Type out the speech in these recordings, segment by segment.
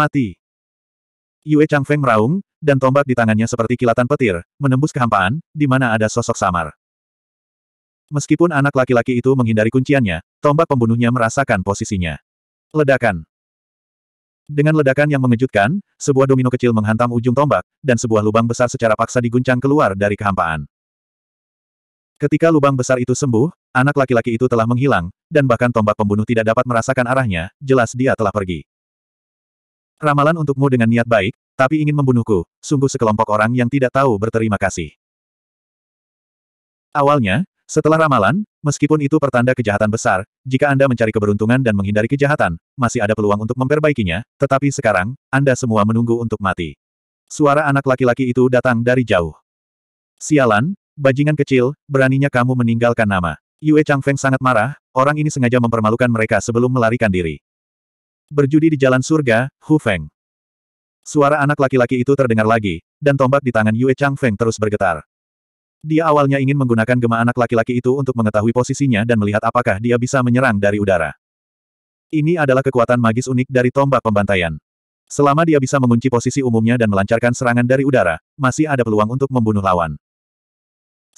Mati. Yue Changfeng meraung, dan tombak di tangannya seperti kilatan petir, menembus kehampaan, di mana ada sosok samar. Meskipun anak laki-laki itu menghindari kunciannya, tombak pembunuhnya merasakan posisinya. Ledakan. Dengan ledakan yang mengejutkan, sebuah domino kecil menghantam ujung tombak, dan sebuah lubang besar secara paksa diguncang keluar dari kehampaan. Ketika lubang besar itu sembuh, anak laki-laki itu telah menghilang, dan bahkan tombak pembunuh tidak dapat merasakan arahnya, jelas dia telah pergi. Ramalan untukmu dengan niat baik, tapi ingin membunuhku, sungguh sekelompok orang yang tidak tahu berterima kasih. Awalnya, setelah ramalan, meskipun itu pertanda kejahatan besar, jika Anda mencari keberuntungan dan menghindari kejahatan, masih ada peluang untuk memperbaikinya, tetapi sekarang, Anda semua menunggu untuk mati. Suara anak laki-laki itu datang dari jauh. Sialan, bajingan kecil, beraninya kamu meninggalkan nama. Yue Changfeng sangat marah, orang ini sengaja mempermalukan mereka sebelum melarikan diri. Berjudi di jalan surga, Hu Feng. Suara anak laki-laki itu terdengar lagi, dan tombak di tangan Yue Chang Feng terus bergetar. Dia awalnya ingin menggunakan gema anak laki-laki itu untuk mengetahui posisinya dan melihat apakah dia bisa menyerang dari udara. Ini adalah kekuatan magis unik dari tombak pembantaian. Selama dia bisa mengunci posisi umumnya dan melancarkan serangan dari udara, masih ada peluang untuk membunuh lawan.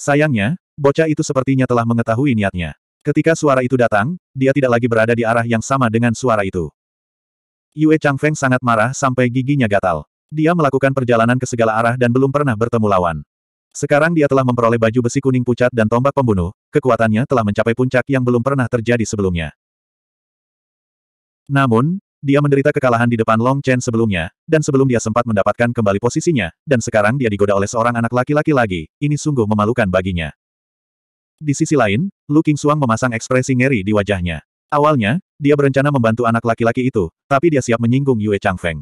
Sayangnya, bocah itu sepertinya telah mengetahui niatnya. Ketika suara itu datang, dia tidak lagi berada di arah yang sama dengan suara itu. Yue Changfeng sangat marah sampai giginya gatal. Dia melakukan perjalanan ke segala arah dan belum pernah bertemu lawan. Sekarang dia telah memperoleh baju besi kuning pucat dan tombak pembunuh, kekuatannya telah mencapai puncak yang belum pernah terjadi sebelumnya. Namun, dia menderita kekalahan di depan Long Chen sebelumnya, dan sebelum dia sempat mendapatkan kembali posisinya, dan sekarang dia digoda oleh seorang anak laki-laki lagi, ini sungguh memalukan baginya. Di sisi lain, Lu Suang memasang ekspresi ngeri di wajahnya. Awalnya, dia berencana membantu anak laki-laki itu, tapi dia siap menyinggung Yue Changfeng.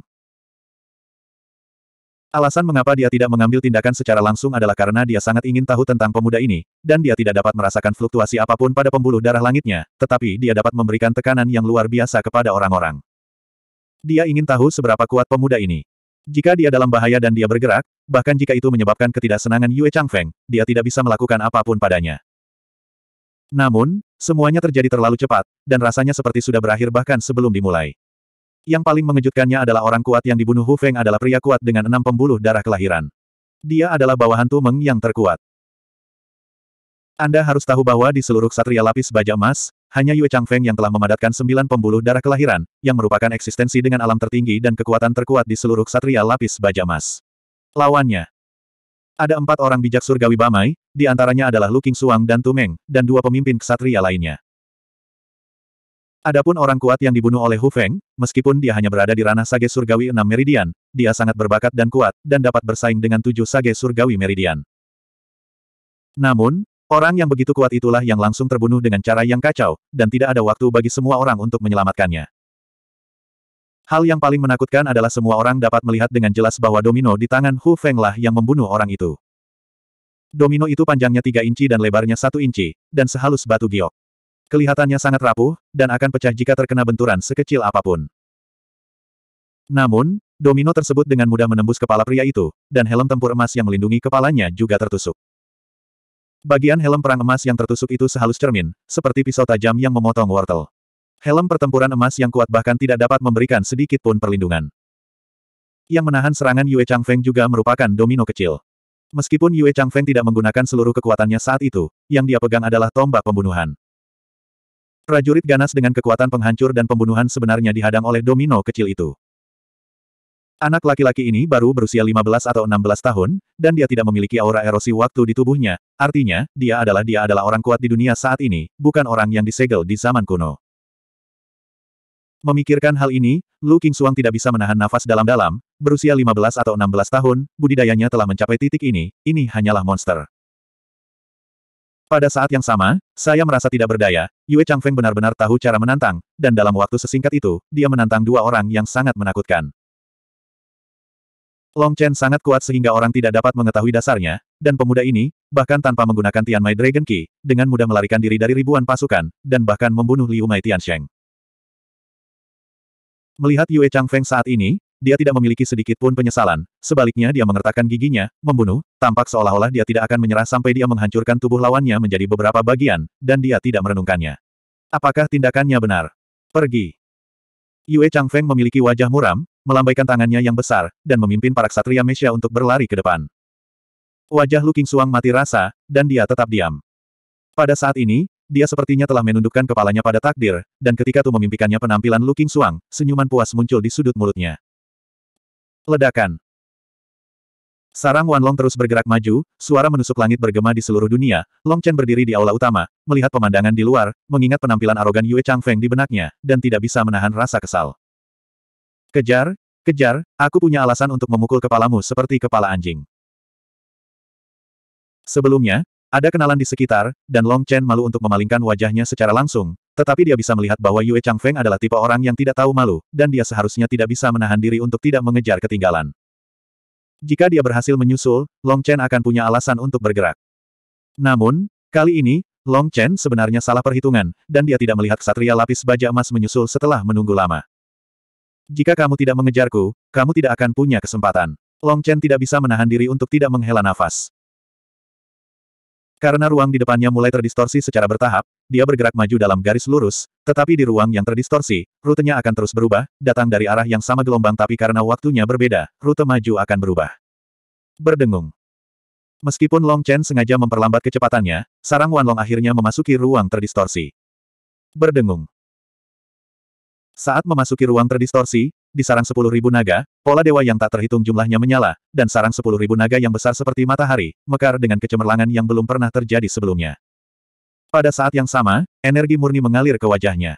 Alasan mengapa dia tidak mengambil tindakan secara langsung adalah karena dia sangat ingin tahu tentang pemuda ini, dan dia tidak dapat merasakan fluktuasi apapun pada pembuluh darah langitnya, tetapi dia dapat memberikan tekanan yang luar biasa kepada orang-orang. Dia ingin tahu seberapa kuat pemuda ini. Jika dia dalam bahaya dan dia bergerak, bahkan jika itu menyebabkan ketidaksenangan Yue Changfeng, dia tidak bisa melakukan apapun padanya. Namun, semuanya terjadi terlalu cepat, dan rasanya seperti sudah berakhir bahkan sebelum dimulai. Yang paling mengejutkannya adalah orang kuat yang dibunuh Hu Feng adalah pria kuat dengan enam pembuluh darah kelahiran. Dia adalah bawahan Tumeng yang terkuat. Anda harus tahu bahwa di seluruh Satria lapis baja emas, hanya Yue Chang Feng yang telah memadatkan sembilan pembuluh darah kelahiran, yang merupakan eksistensi dengan alam tertinggi dan kekuatan terkuat di seluruh Satria lapis baja emas. Lawannya, ada empat orang bijak surgawi Bamai, di antaranya adalah Luking Suang dan Tumeng, dan dua pemimpin ksatria lainnya. Adapun orang kuat yang dibunuh oleh Hu Feng, meskipun dia hanya berada di ranah sage surgawi enam meridian, dia sangat berbakat dan kuat, dan dapat bersaing dengan tujuh sage surgawi meridian. Namun, orang yang begitu kuat itulah yang langsung terbunuh dengan cara yang kacau, dan tidak ada waktu bagi semua orang untuk menyelamatkannya. Hal yang paling menakutkan adalah semua orang dapat melihat dengan jelas bahwa domino di tangan Hu Fenglah yang membunuh orang itu. Domino itu panjangnya tiga inci dan lebarnya satu inci, dan sehalus batu giok. Kelihatannya sangat rapuh, dan akan pecah jika terkena benturan sekecil apapun. Namun, domino tersebut dengan mudah menembus kepala pria itu, dan helm tempur emas yang melindungi kepalanya juga tertusuk. Bagian helm perang emas yang tertusuk itu sehalus cermin, seperti pisau tajam yang memotong wortel. Helm pertempuran emas yang kuat bahkan tidak dapat memberikan sedikit pun perlindungan. Yang menahan serangan Yue Chang Feng juga merupakan domino kecil. Meskipun Yue Chang Feng tidak menggunakan seluruh kekuatannya saat itu, yang dia pegang adalah tombak pembunuhan. Prajurit ganas dengan kekuatan penghancur dan pembunuhan sebenarnya dihadang oleh domino kecil itu. Anak laki-laki ini baru berusia 15 atau 16 tahun, dan dia tidak memiliki aura erosi waktu di tubuhnya, artinya, dia adalah dia adalah orang kuat di dunia saat ini, bukan orang yang disegel di zaman kuno. Memikirkan hal ini, Lu King Suang tidak bisa menahan nafas dalam-dalam, berusia 15 atau 16 tahun, budidayanya telah mencapai titik ini, ini hanyalah monster. Pada saat yang sama, saya merasa tidak berdaya, Yue Chang Feng benar-benar tahu cara menantang, dan dalam waktu sesingkat itu, dia menantang dua orang yang sangat menakutkan. Long Chen sangat kuat sehingga orang tidak dapat mengetahui dasarnya, dan pemuda ini, bahkan tanpa menggunakan Tian Mai Dragon Key, dengan mudah melarikan diri dari ribuan pasukan, dan bahkan membunuh Liu Mai Tian Sheng. Melihat Yue Changfeng saat ini, dia tidak memiliki sedikit pun penyesalan, sebaliknya dia mengertakkan giginya, membunuh, tampak seolah-olah dia tidak akan menyerah sampai dia menghancurkan tubuh lawannya menjadi beberapa bagian, dan dia tidak merenungkannya. Apakah tindakannya benar? Pergi. Yue Changfeng memiliki wajah muram, melambaikan tangannya yang besar, dan memimpin para ksatria Mesia untuk berlari ke depan. Wajah Lu Suang mati rasa, dan dia tetap diam. Pada saat ini, dia sepertinya telah menundukkan kepalanya pada takdir, dan ketika Tu memimpikannya penampilan Lu King Suang, senyuman puas muncul di sudut mulutnya. Ledakan. Sarang Wanlong terus bergerak maju, suara menusuk langit bergema di seluruh dunia, Long Chen berdiri di aula utama, melihat pemandangan di luar, mengingat penampilan arogan Yue Chang Feng di benaknya, dan tidak bisa menahan rasa kesal. Kejar, kejar, aku punya alasan untuk memukul kepalamu seperti kepala anjing. Sebelumnya, ada kenalan di sekitar, dan Long Chen malu untuk memalingkan wajahnya secara langsung, tetapi dia bisa melihat bahwa Yue Chang Feng adalah tipe orang yang tidak tahu malu, dan dia seharusnya tidak bisa menahan diri untuk tidak mengejar ketinggalan. Jika dia berhasil menyusul, Long Chen akan punya alasan untuk bergerak. Namun, kali ini, Long Chen sebenarnya salah perhitungan, dan dia tidak melihat ksatria lapis baja emas menyusul setelah menunggu lama. Jika kamu tidak mengejarku, kamu tidak akan punya kesempatan. Long Chen tidak bisa menahan diri untuk tidak menghela nafas. Karena ruang di depannya mulai terdistorsi secara bertahap, dia bergerak maju dalam garis lurus, tetapi di ruang yang terdistorsi, rutenya akan terus berubah, datang dari arah yang sama gelombang tapi karena waktunya berbeda, rute maju akan berubah. Berdengung. Meskipun Long Chen sengaja memperlambat kecepatannya, sarang Wanlong akhirnya memasuki ruang terdistorsi. Berdengung. Saat memasuki ruang terdistorsi, di sarang sepuluh ribu naga, pola dewa yang tak terhitung jumlahnya menyala, dan sarang sepuluh ribu naga yang besar seperti matahari, mekar dengan kecemerlangan yang belum pernah terjadi sebelumnya. Pada saat yang sama, energi murni mengalir ke wajahnya.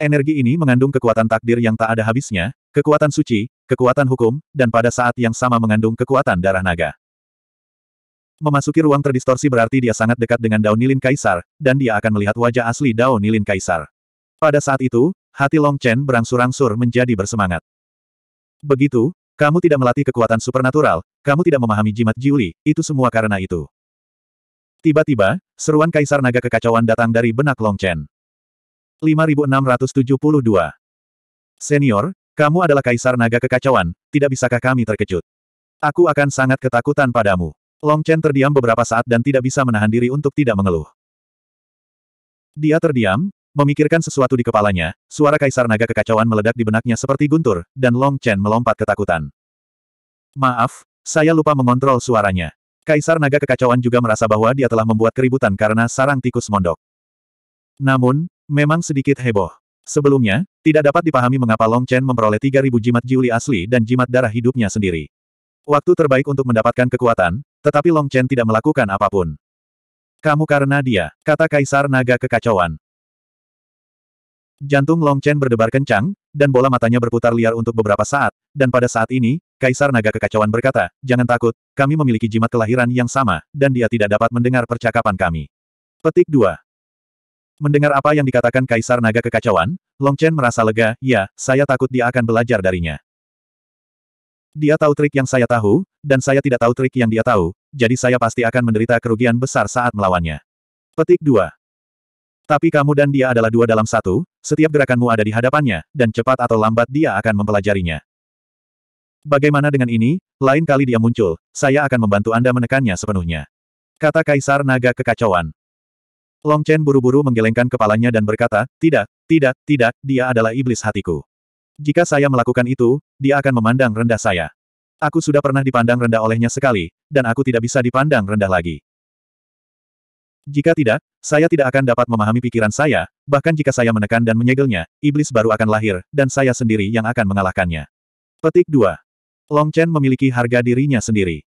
Energi ini mengandung kekuatan takdir yang tak ada habisnya, kekuatan suci, kekuatan hukum, dan pada saat yang sama mengandung kekuatan darah naga. Memasuki ruang terdistorsi berarti dia sangat dekat dengan daun nilin kaisar, dan dia akan melihat wajah asli daun nilin kaisar. Pada saat itu, Hati Long Chen berangsur-angsur menjadi bersemangat. Begitu, kamu tidak melatih kekuatan supernatural, kamu tidak memahami jimat Jiuli, itu semua karena itu. Tiba-tiba, seruan Kaisar Naga Kekacauan datang dari benak Long Chen. 5672 Senior, kamu adalah Kaisar Naga Kekacauan, tidak bisakah kami terkejut? Aku akan sangat ketakutan padamu. Long Chen terdiam beberapa saat dan tidak bisa menahan diri untuk tidak mengeluh. Dia terdiam, Memikirkan sesuatu di kepalanya, suara Kaisar Naga kekacauan meledak di benaknya seperti guntur, dan Long Chen melompat ketakutan. Maaf, saya lupa mengontrol suaranya. Kaisar Naga kekacauan juga merasa bahwa dia telah membuat keributan karena sarang tikus mondok. Namun, memang sedikit heboh. Sebelumnya, tidak dapat dipahami mengapa Long Chen memperoleh 3.000 jimat jiuli asli dan jimat darah hidupnya sendiri. Waktu terbaik untuk mendapatkan kekuatan, tetapi Long Chen tidak melakukan apapun. Kamu karena dia, kata Kaisar Naga Kekacauan. Jantung Long Chen berdebar kencang, dan bola matanya berputar liar untuk beberapa saat, dan pada saat ini, Kaisar Naga Kekacauan berkata, Jangan takut, kami memiliki jimat kelahiran yang sama, dan dia tidak dapat mendengar percakapan kami. Petik 2. Mendengar apa yang dikatakan Kaisar Naga Kekacauan, Long Chen merasa lega, ya, saya takut dia akan belajar darinya. Dia tahu trik yang saya tahu, dan saya tidak tahu trik yang dia tahu, jadi saya pasti akan menderita kerugian besar saat melawannya. Petik 2. Tapi kamu dan dia adalah dua dalam satu, setiap gerakanmu ada di hadapannya, dan cepat atau lambat dia akan mempelajarinya. Bagaimana dengan ini? Lain kali dia muncul, saya akan membantu Anda menekannya sepenuhnya. Kata Kaisar Naga Kekacauan. Long Chen buru-buru menggelengkan kepalanya dan berkata, tidak, tidak, tidak, dia adalah iblis hatiku. Jika saya melakukan itu, dia akan memandang rendah saya. Aku sudah pernah dipandang rendah olehnya sekali, dan aku tidak bisa dipandang rendah lagi. Jika tidak, saya tidak akan dapat memahami pikiran saya, bahkan jika saya menekan dan menyegelnya, iblis baru akan lahir, dan saya sendiri yang akan mengalahkannya. Petik 2. Long Chen memiliki harga dirinya sendiri.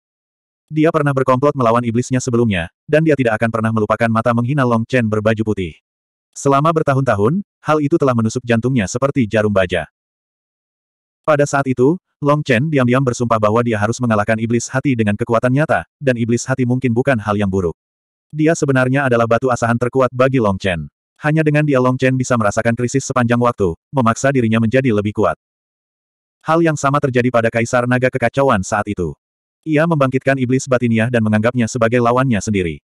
Dia pernah berkomplot melawan iblisnya sebelumnya, dan dia tidak akan pernah melupakan mata menghina Long Chen berbaju putih. Selama bertahun-tahun, hal itu telah menusuk jantungnya seperti jarum baja. Pada saat itu, Long Chen diam-diam bersumpah bahwa dia harus mengalahkan iblis hati dengan kekuatan nyata, dan iblis hati mungkin bukan hal yang buruk. Dia sebenarnya adalah batu asahan terkuat bagi Long Chen. Hanya dengan dia Long Chen bisa merasakan krisis sepanjang waktu, memaksa dirinya menjadi lebih kuat. Hal yang sama terjadi pada Kaisar Naga Kekacauan saat itu. Ia membangkitkan iblis batiniah dan menganggapnya sebagai lawannya sendiri.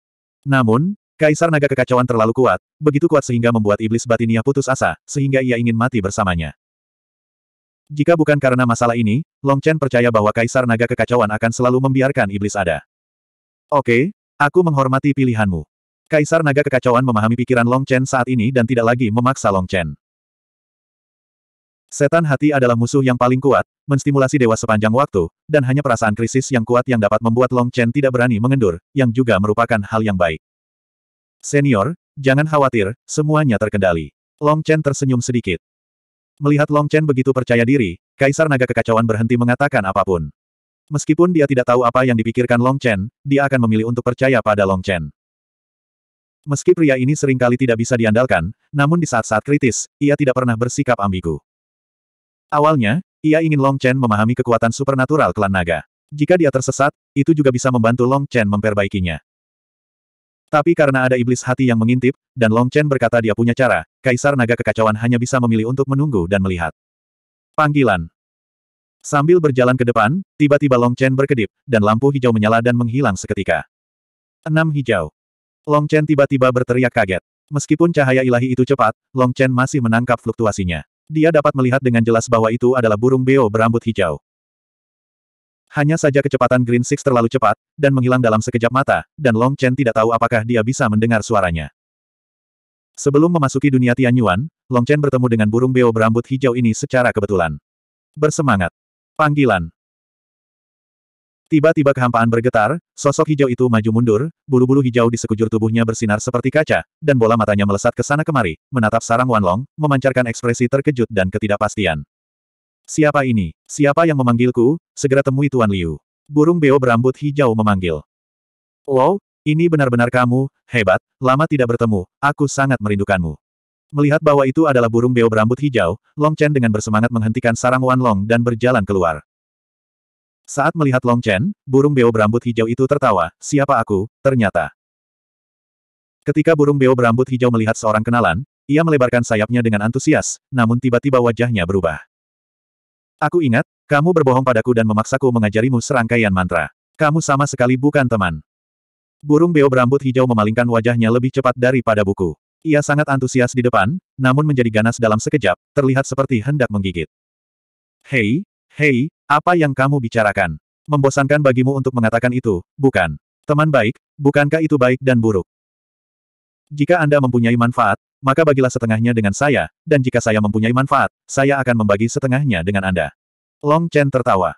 Namun, Kaisar Naga Kekacauan terlalu kuat, begitu kuat sehingga membuat iblis batiniah putus asa, sehingga ia ingin mati bersamanya. Jika bukan karena masalah ini, Long Chen percaya bahwa Kaisar Naga Kekacauan akan selalu membiarkan iblis ada. Oke, Aku menghormati pilihanmu. Kaisar Naga Kekacauan memahami pikiran Long Chen saat ini dan tidak lagi memaksa Long Chen. Setan hati adalah musuh yang paling kuat, menstimulasi dewa sepanjang waktu, dan hanya perasaan krisis yang kuat yang dapat membuat Long Chen tidak berani mengendur, yang juga merupakan hal yang baik. Senior, jangan khawatir, semuanya terkendali. Long Chen tersenyum sedikit. Melihat Long Chen begitu percaya diri, Kaisar Naga Kekacauan berhenti mengatakan apapun. Meskipun dia tidak tahu apa yang dipikirkan Long Chen, dia akan memilih untuk percaya pada Long Chen. Meski pria ini seringkali tidak bisa diandalkan, namun di saat-saat kritis, ia tidak pernah bersikap ambigu. Awalnya, ia ingin Long Chen memahami kekuatan supernatural klan naga. Jika dia tersesat, itu juga bisa membantu Long Chen memperbaikinya. Tapi karena ada iblis hati yang mengintip, dan Long Chen berkata dia punya cara, Kaisar Naga Kekacauan hanya bisa memilih untuk menunggu dan melihat. Panggilan Sambil berjalan ke depan, tiba-tiba Long Chen berkedip, dan lampu hijau menyala dan menghilang seketika. Enam hijau. Long Chen tiba-tiba berteriak kaget. Meskipun cahaya ilahi itu cepat, Long Chen masih menangkap fluktuasinya. Dia dapat melihat dengan jelas bahwa itu adalah burung beo berambut hijau. Hanya saja kecepatan Green Six terlalu cepat, dan menghilang dalam sekejap mata, dan Long Chen tidak tahu apakah dia bisa mendengar suaranya. Sebelum memasuki dunia Tianyuan, Long Chen bertemu dengan burung beo berambut hijau ini secara kebetulan. Bersemangat. Panggilan. Tiba-tiba kehampaan bergetar, sosok hijau itu maju mundur, bulu-bulu hijau di sekujur tubuhnya bersinar seperti kaca, dan bola matanya melesat ke sana kemari, menatap sarang Wanlong, memancarkan ekspresi terkejut dan ketidakpastian. Siapa ini? Siapa yang memanggilku? Segera temui Tuan Liu. Burung beo berambut hijau memanggil. Wow, ini benar-benar kamu, hebat, lama tidak bertemu, aku sangat merindukanmu. Melihat bahwa itu adalah burung beo berambut hijau, Long Chen dengan bersemangat menghentikan sarang Wan Long dan berjalan keluar. Saat melihat Long Chen, burung beo berambut hijau itu tertawa, siapa aku, ternyata. Ketika burung beo berambut hijau melihat seorang kenalan, ia melebarkan sayapnya dengan antusias, namun tiba-tiba wajahnya berubah. Aku ingat, kamu berbohong padaku dan memaksaku mengajarimu serangkaian mantra. Kamu sama sekali bukan teman. Burung beo berambut hijau memalingkan wajahnya lebih cepat daripada buku. Ia sangat antusias di depan, namun menjadi ganas dalam sekejap, terlihat seperti hendak menggigit. Hei, hei, apa yang kamu bicarakan? Membosankan bagimu untuk mengatakan itu, bukan? Teman baik, bukankah itu baik dan buruk? Jika Anda mempunyai manfaat, maka bagilah setengahnya dengan saya, dan jika saya mempunyai manfaat, saya akan membagi setengahnya dengan Anda. Long Chen tertawa.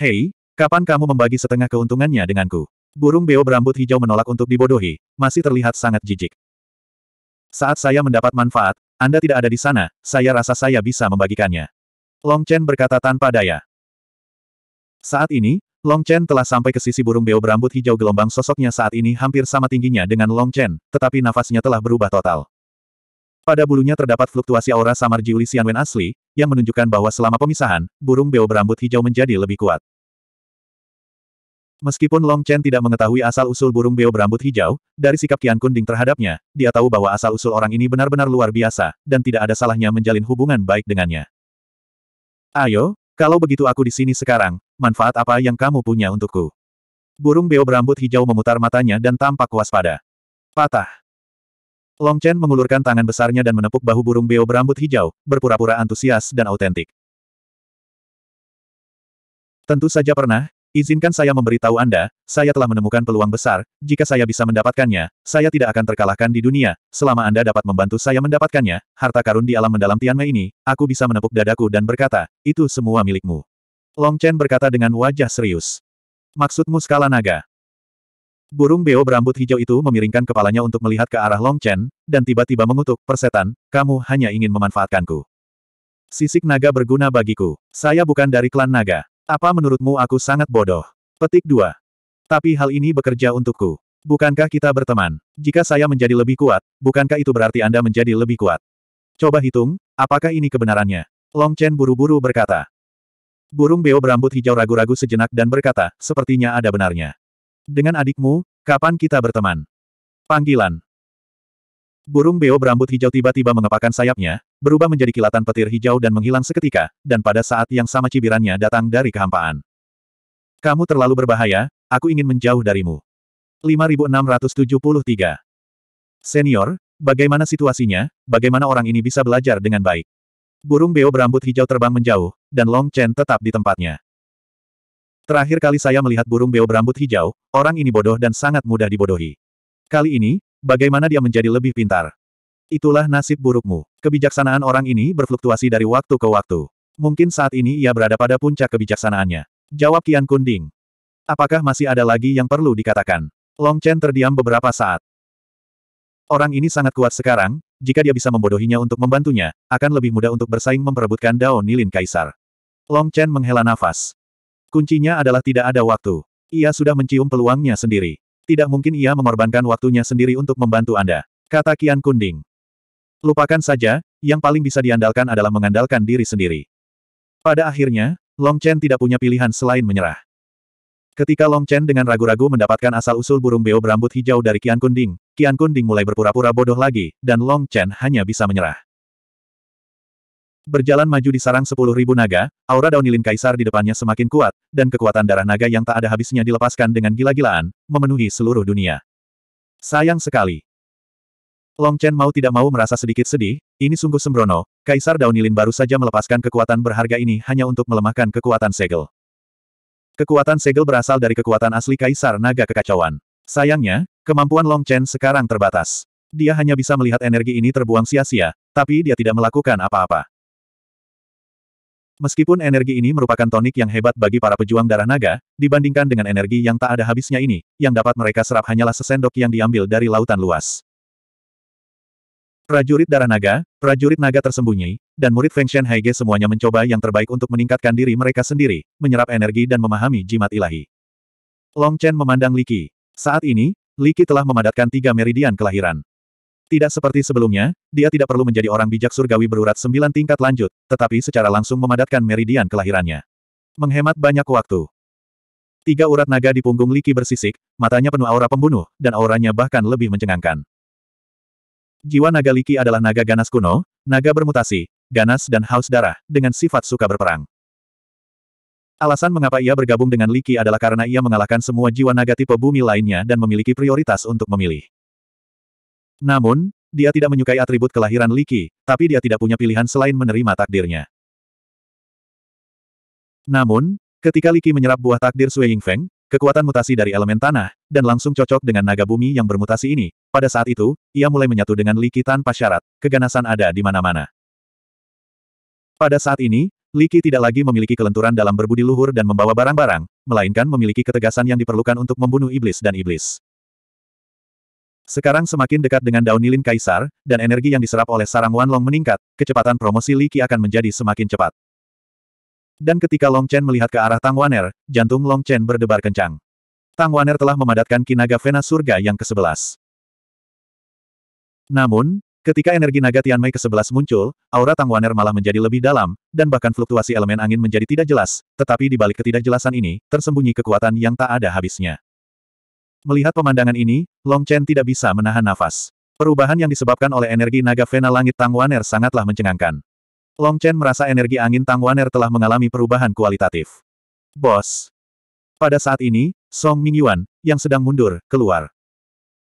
Hei, kapan kamu membagi setengah keuntungannya denganku? Burung beo berambut hijau menolak untuk dibodohi, masih terlihat sangat jijik. Saat saya mendapat manfaat, Anda tidak ada di sana, saya rasa saya bisa membagikannya. Long Chen berkata tanpa daya. Saat ini, Long Chen telah sampai ke sisi burung beo berambut hijau gelombang sosoknya saat ini hampir sama tingginya dengan Long Chen, tetapi nafasnya telah berubah total. Pada bulunya terdapat fluktuasi aura samar Jiuli Xianwen asli, yang menunjukkan bahwa selama pemisahan, burung beo berambut hijau menjadi lebih kuat. Meskipun Long Chen tidak mengetahui asal-usul burung beo berambut hijau, dari sikap Qian Kunding terhadapnya, dia tahu bahwa asal-usul orang ini benar-benar luar biasa, dan tidak ada salahnya menjalin hubungan baik dengannya. Ayo, kalau begitu aku di sini sekarang, manfaat apa yang kamu punya untukku? Burung beo berambut hijau memutar matanya dan tampak waspada. Patah. Long Chen mengulurkan tangan besarnya dan menepuk bahu burung beo berambut hijau, berpura-pura antusias dan autentik. Tentu saja pernah, Izinkan saya memberitahu Anda, saya telah menemukan peluang besar, jika saya bisa mendapatkannya, saya tidak akan terkalahkan di dunia, selama Anda dapat membantu saya mendapatkannya, harta karun di alam mendalam Tianmei ini, aku bisa menepuk dadaku dan berkata, itu semua milikmu. Long Chen berkata dengan wajah serius. Maksudmu skala naga? Burung beo berambut hijau itu memiringkan kepalanya untuk melihat ke arah Long Chen, dan tiba-tiba mengutuk, persetan, kamu hanya ingin memanfaatkanku. Sisik naga berguna bagiku. Saya bukan dari klan naga. Apa menurutmu aku sangat bodoh? Petik 2. Tapi hal ini bekerja untukku. Bukankah kita berteman? Jika saya menjadi lebih kuat, bukankah itu berarti Anda menjadi lebih kuat? Coba hitung, apakah ini kebenarannya? Long Chen buru-buru berkata. Burung beo berambut hijau ragu-ragu sejenak dan berkata, sepertinya ada benarnya. Dengan adikmu, kapan kita berteman? Panggilan. Burung beo berambut hijau tiba-tiba mengepakkan sayapnya, berubah menjadi kilatan petir hijau dan menghilang seketika, dan pada saat yang sama cibirannya datang dari kehampaan. Kamu terlalu berbahaya, aku ingin menjauh darimu. 5673 Senior, bagaimana situasinya, bagaimana orang ini bisa belajar dengan baik? Burung beo berambut hijau terbang menjauh, dan Long Chen tetap di tempatnya. Terakhir kali saya melihat burung beo berambut hijau, orang ini bodoh dan sangat mudah dibodohi. Kali ini, bagaimana dia menjadi lebih pintar. Itulah nasib burukmu. Kebijaksanaan orang ini berfluktuasi dari waktu ke waktu. Mungkin saat ini ia berada pada puncak kebijaksanaannya. Jawab Kian Kunding. Apakah masih ada lagi yang perlu dikatakan? Long Chen terdiam beberapa saat. Orang ini sangat kuat sekarang, jika dia bisa membodohinya untuk membantunya, akan lebih mudah untuk bersaing memperebutkan Dao nilin kaisar. Long Chen menghela nafas. Kuncinya adalah tidak ada waktu. Ia sudah mencium peluangnya sendiri. Tidak mungkin ia mengorbankan waktunya sendiri untuk membantu Anda. Kata Kian Kunding. Lupakan saja, yang paling bisa diandalkan adalah mengandalkan diri sendiri. Pada akhirnya, Long Chen tidak punya pilihan selain menyerah. Ketika Long Chen dengan ragu-ragu mendapatkan asal-usul burung beo berambut hijau dari Kian Kunding, Kian Kunding mulai berpura-pura bodoh lagi, dan Long Chen hanya bisa menyerah. Berjalan maju di sarang sepuluh ribu naga, aura daunilin kaisar di depannya semakin kuat, dan kekuatan darah naga yang tak ada habisnya dilepaskan dengan gila-gilaan, memenuhi seluruh dunia. Sayang sekali. Long Chen mau tidak mau merasa sedikit sedih, ini sungguh sembrono, kaisar daunilin baru saja melepaskan kekuatan berharga ini hanya untuk melemahkan kekuatan segel. Kekuatan segel berasal dari kekuatan asli kaisar naga kekacauan. Sayangnya, kemampuan Long Chen sekarang terbatas. Dia hanya bisa melihat energi ini terbuang sia-sia, tapi dia tidak melakukan apa-apa. Meskipun energi ini merupakan tonik yang hebat bagi para pejuang darah naga, dibandingkan dengan energi yang tak ada habisnya ini, yang dapat mereka serap hanyalah sesendok yang diambil dari lautan luas. Prajurit darah naga, prajurit naga tersembunyi, dan murid Feng Shen Haige semuanya mencoba yang terbaik untuk meningkatkan diri mereka sendiri, menyerap energi dan memahami jimat ilahi. Long Chen memandang Li Qi. Saat ini, Li Qi telah memadatkan tiga meridian kelahiran. Tidak seperti sebelumnya, dia tidak perlu menjadi orang bijak surgawi berurat sembilan tingkat lanjut, tetapi secara langsung memadatkan meridian kelahirannya. Menghemat banyak waktu. Tiga urat naga di punggung Liki bersisik, matanya penuh aura pembunuh, dan auranya bahkan lebih mencengangkan. Jiwa naga Liki adalah naga ganas kuno, naga bermutasi, ganas dan haus darah, dengan sifat suka berperang. Alasan mengapa ia bergabung dengan Liki adalah karena ia mengalahkan semua jiwa naga tipe bumi lainnya dan memiliki prioritas untuk memilih. Namun, dia tidak menyukai atribut kelahiran Liki, tapi dia tidak punya pilihan selain menerima takdirnya. Namun, ketika Liki menyerap buah takdir Sui Feng, kekuatan mutasi dari elemen tanah, dan langsung cocok dengan naga bumi yang bermutasi ini, pada saat itu, ia mulai menyatu dengan Liki tanpa syarat, keganasan ada di mana-mana. Pada saat ini, Liki tidak lagi memiliki kelenturan dalam berbudi luhur dan membawa barang-barang, melainkan memiliki ketegasan yang diperlukan untuk membunuh iblis dan iblis. Sekarang semakin dekat dengan daun lilin kaisar, dan energi yang diserap oleh sarang Wanlong meningkat, kecepatan promosi Li Qi akan menjadi semakin cepat. Dan ketika Long Chen melihat ke arah Tang Waner, jantung Long Chen berdebar kencang. Tang Waner telah memadatkan kinaga Vena Surga yang ke-11. Namun, ketika energi naga Tianmei ke-11 muncul, aura Tang Waner malah menjadi lebih dalam, dan bahkan fluktuasi elemen angin menjadi tidak jelas, tetapi di balik ketidakjelasan ini, tersembunyi kekuatan yang tak ada habisnya. Melihat pemandangan ini, Long Chen tidak bisa menahan nafas. Perubahan yang disebabkan oleh energi naga Vena Langit Tang Waner sangatlah mencengangkan. Long Chen merasa energi angin Tang Waner telah mengalami perubahan kualitatif. Bos. Pada saat ini, Song Mingyuan, yang sedang mundur, keluar.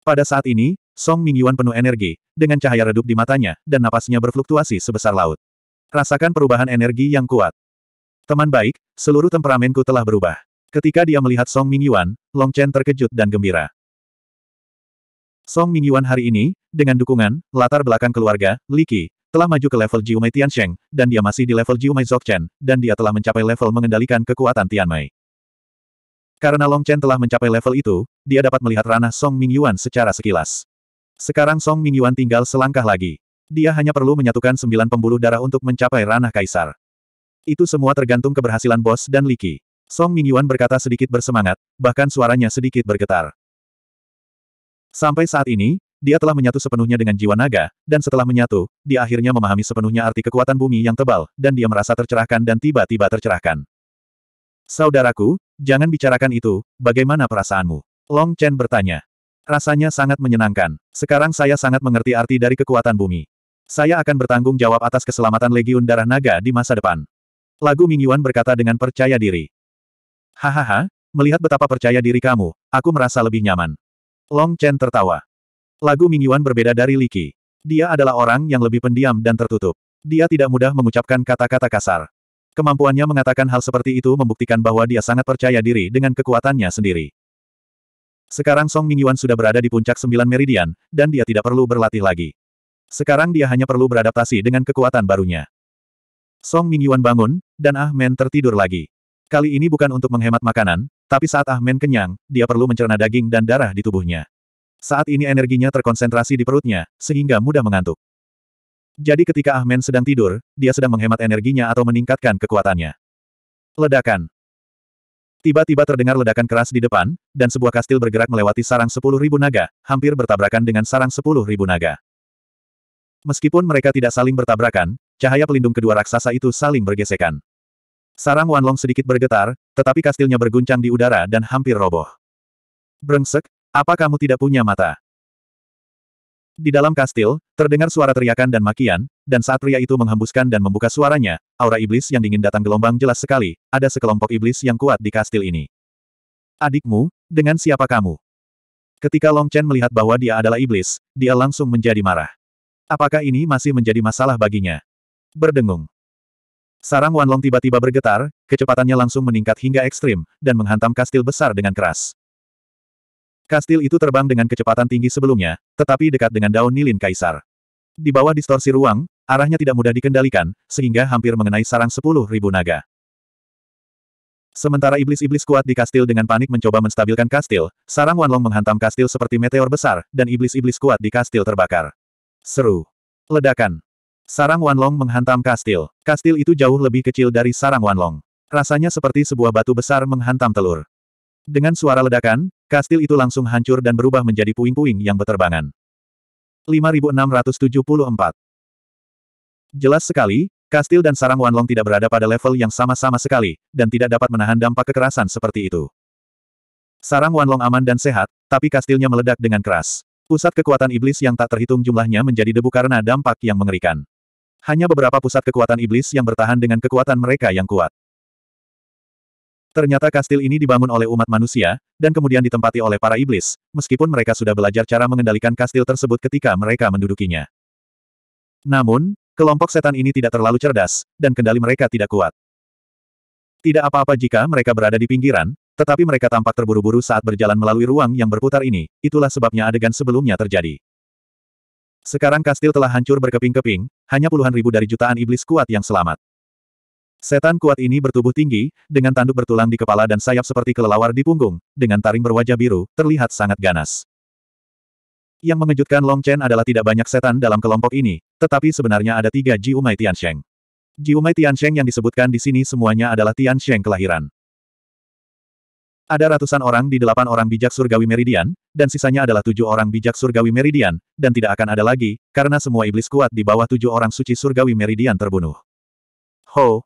Pada saat ini, Song Mingyuan penuh energi, dengan cahaya redup di matanya, dan napasnya berfluktuasi sebesar laut. Rasakan perubahan energi yang kuat. Teman baik, seluruh temperamenku telah berubah. Ketika dia melihat Song Mingyuan, Long Chen terkejut dan gembira. Song Mingyuan hari ini, dengan dukungan, latar belakang keluarga, Li Qi, telah maju ke level Jiumei Tiansheng, dan dia masih di level Jiumei Zokchen, dan dia telah mencapai level mengendalikan kekuatan Tianmei. Karena Long Chen telah mencapai level itu, dia dapat melihat ranah Song Mingyuan secara sekilas. Sekarang Song Mingyuan tinggal selangkah lagi. Dia hanya perlu menyatukan sembilan pembuluh darah untuk mencapai ranah kaisar. Itu semua tergantung keberhasilan bos dan Li Qi. Song Mingyuan berkata sedikit bersemangat, bahkan suaranya sedikit bergetar. Sampai saat ini, dia telah menyatu sepenuhnya dengan jiwa naga, dan setelah menyatu, dia akhirnya memahami sepenuhnya arti kekuatan bumi yang tebal, dan dia merasa tercerahkan dan tiba-tiba tercerahkan. Saudaraku, jangan bicarakan itu, bagaimana perasaanmu? Long Chen bertanya. Rasanya sangat menyenangkan. Sekarang saya sangat mengerti arti dari kekuatan bumi. Saya akan bertanggung jawab atas keselamatan Legiun Darah Naga di masa depan. Lagu Mingyuan berkata dengan percaya diri. Hahaha, melihat betapa percaya diri kamu, aku merasa lebih nyaman. Long Chen tertawa. Lagu Mingyuan berbeda dari Li Qi. Dia adalah orang yang lebih pendiam dan tertutup. Dia tidak mudah mengucapkan kata-kata kasar. Kemampuannya mengatakan hal seperti itu membuktikan bahwa dia sangat percaya diri dengan kekuatannya sendiri. Sekarang Song Mingyuan sudah berada di puncak sembilan meridian, dan dia tidak perlu berlatih lagi. Sekarang dia hanya perlu beradaptasi dengan kekuatan barunya. Song Mingyuan bangun, dan Ah Men tertidur lagi. Kali ini bukan untuk menghemat makanan, tapi saat Ahmen kenyang, dia perlu mencerna daging dan darah di tubuhnya. Saat ini energinya terkonsentrasi di perutnya, sehingga mudah mengantuk. Jadi ketika Ahmen sedang tidur, dia sedang menghemat energinya atau meningkatkan kekuatannya. Ledakan. Tiba-tiba terdengar ledakan keras di depan, dan sebuah kastil bergerak melewati sarang sepuluh ribu naga, hampir bertabrakan dengan sarang sepuluh ribu naga. Meskipun mereka tidak saling bertabrakan, cahaya pelindung kedua raksasa itu saling bergesekan. Sarang Wanlong sedikit bergetar, tetapi kastilnya berguncang di udara dan hampir roboh. Brengsek, apa kamu tidak punya mata? Di dalam kastil, terdengar suara teriakan dan makian, dan saat pria itu menghembuskan dan membuka suaranya, aura iblis yang dingin datang gelombang jelas sekali, ada sekelompok iblis yang kuat di kastil ini. Adikmu, dengan siapa kamu? Ketika Long Chen melihat bahwa dia adalah iblis, dia langsung menjadi marah. Apakah ini masih menjadi masalah baginya? Berdengung. Sarang Wanlong tiba-tiba bergetar, kecepatannya langsung meningkat hingga ekstrim, dan menghantam kastil besar dengan keras. Kastil itu terbang dengan kecepatan tinggi sebelumnya, tetapi dekat dengan daun nilin kaisar. Di bawah distorsi ruang, arahnya tidak mudah dikendalikan, sehingga hampir mengenai sarang sepuluh ribu naga. Sementara iblis-iblis kuat di kastil dengan panik mencoba menstabilkan kastil, sarang Wanlong menghantam kastil seperti meteor besar, dan iblis-iblis kuat di kastil terbakar. Seru. Ledakan. Sarang Wanlong menghantam kastil. Kastil itu jauh lebih kecil dari sarang Wanlong. Rasanya seperti sebuah batu besar menghantam telur. Dengan suara ledakan, kastil itu langsung hancur dan berubah menjadi puing-puing yang beterbangan. 5674 Jelas sekali, kastil dan sarang Wanlong tidak berada pada level yang sama-sama sekali, dan tidak dapat menahan dampak kekerasan seperti itu. Sarang Wanlong aman dan sehat, tapi kastilnya meledak dengan keras. Pusat kekuatan iblis yang tak terhitung jumlahnya menjadi debu karena dampak yang mengerikan. Hanya beberapa pusat kekuatan iblis yang bertahan dengan kekuatan mereka yang kuat. Ternyata kastil ini dibangun oleh umat manusia, dan kemudian ditempati oleh para iblis, meskipun mereka sudah belajar cara mengendalikan kastil tersebut ketika mereka mendudukinya. Namun, kelompok setan ini tidak terlalu cerdas, dan kendali mereka tidak kuat. Tidak apa-apa jika mereka berada di pinggiran, tetapi mereka tampak terburu-buru saat berjalan melalui ruang yang berputar ini, itulah sebabnya adegan sebelumnya terjadi. Sekarang kastil telah hancur berkeping-keping, hanya puluhan ribu dari jutaan iblis kuat yang selamat. Setan kuat ini bertubuh tinggi, dengan tanduk bertulang di kepala dan sayap seperti kelelawar di punggung, dengan taring berwajah biru, terlihat sangat ganas. Yang mengejutkan Long Chen adalah tidak banyak setan dalam kelompok ini, tetapi sebenarnya ada tiga Ji Umai Tiansheng. Ji Tian Tiansheng yang disebutkan di sini semuanya adalah Tiansheng kelahiran. Ada ratusan orang di delapan orang bijak surgawi Meridian, dan sisanya adalah tujuh orang bijak surgawi Meridian, dan tidak akan ada lagi, karena semua iblis kuat di bawah tujuh orang suci surgawi Meridian terbunuh. Ho!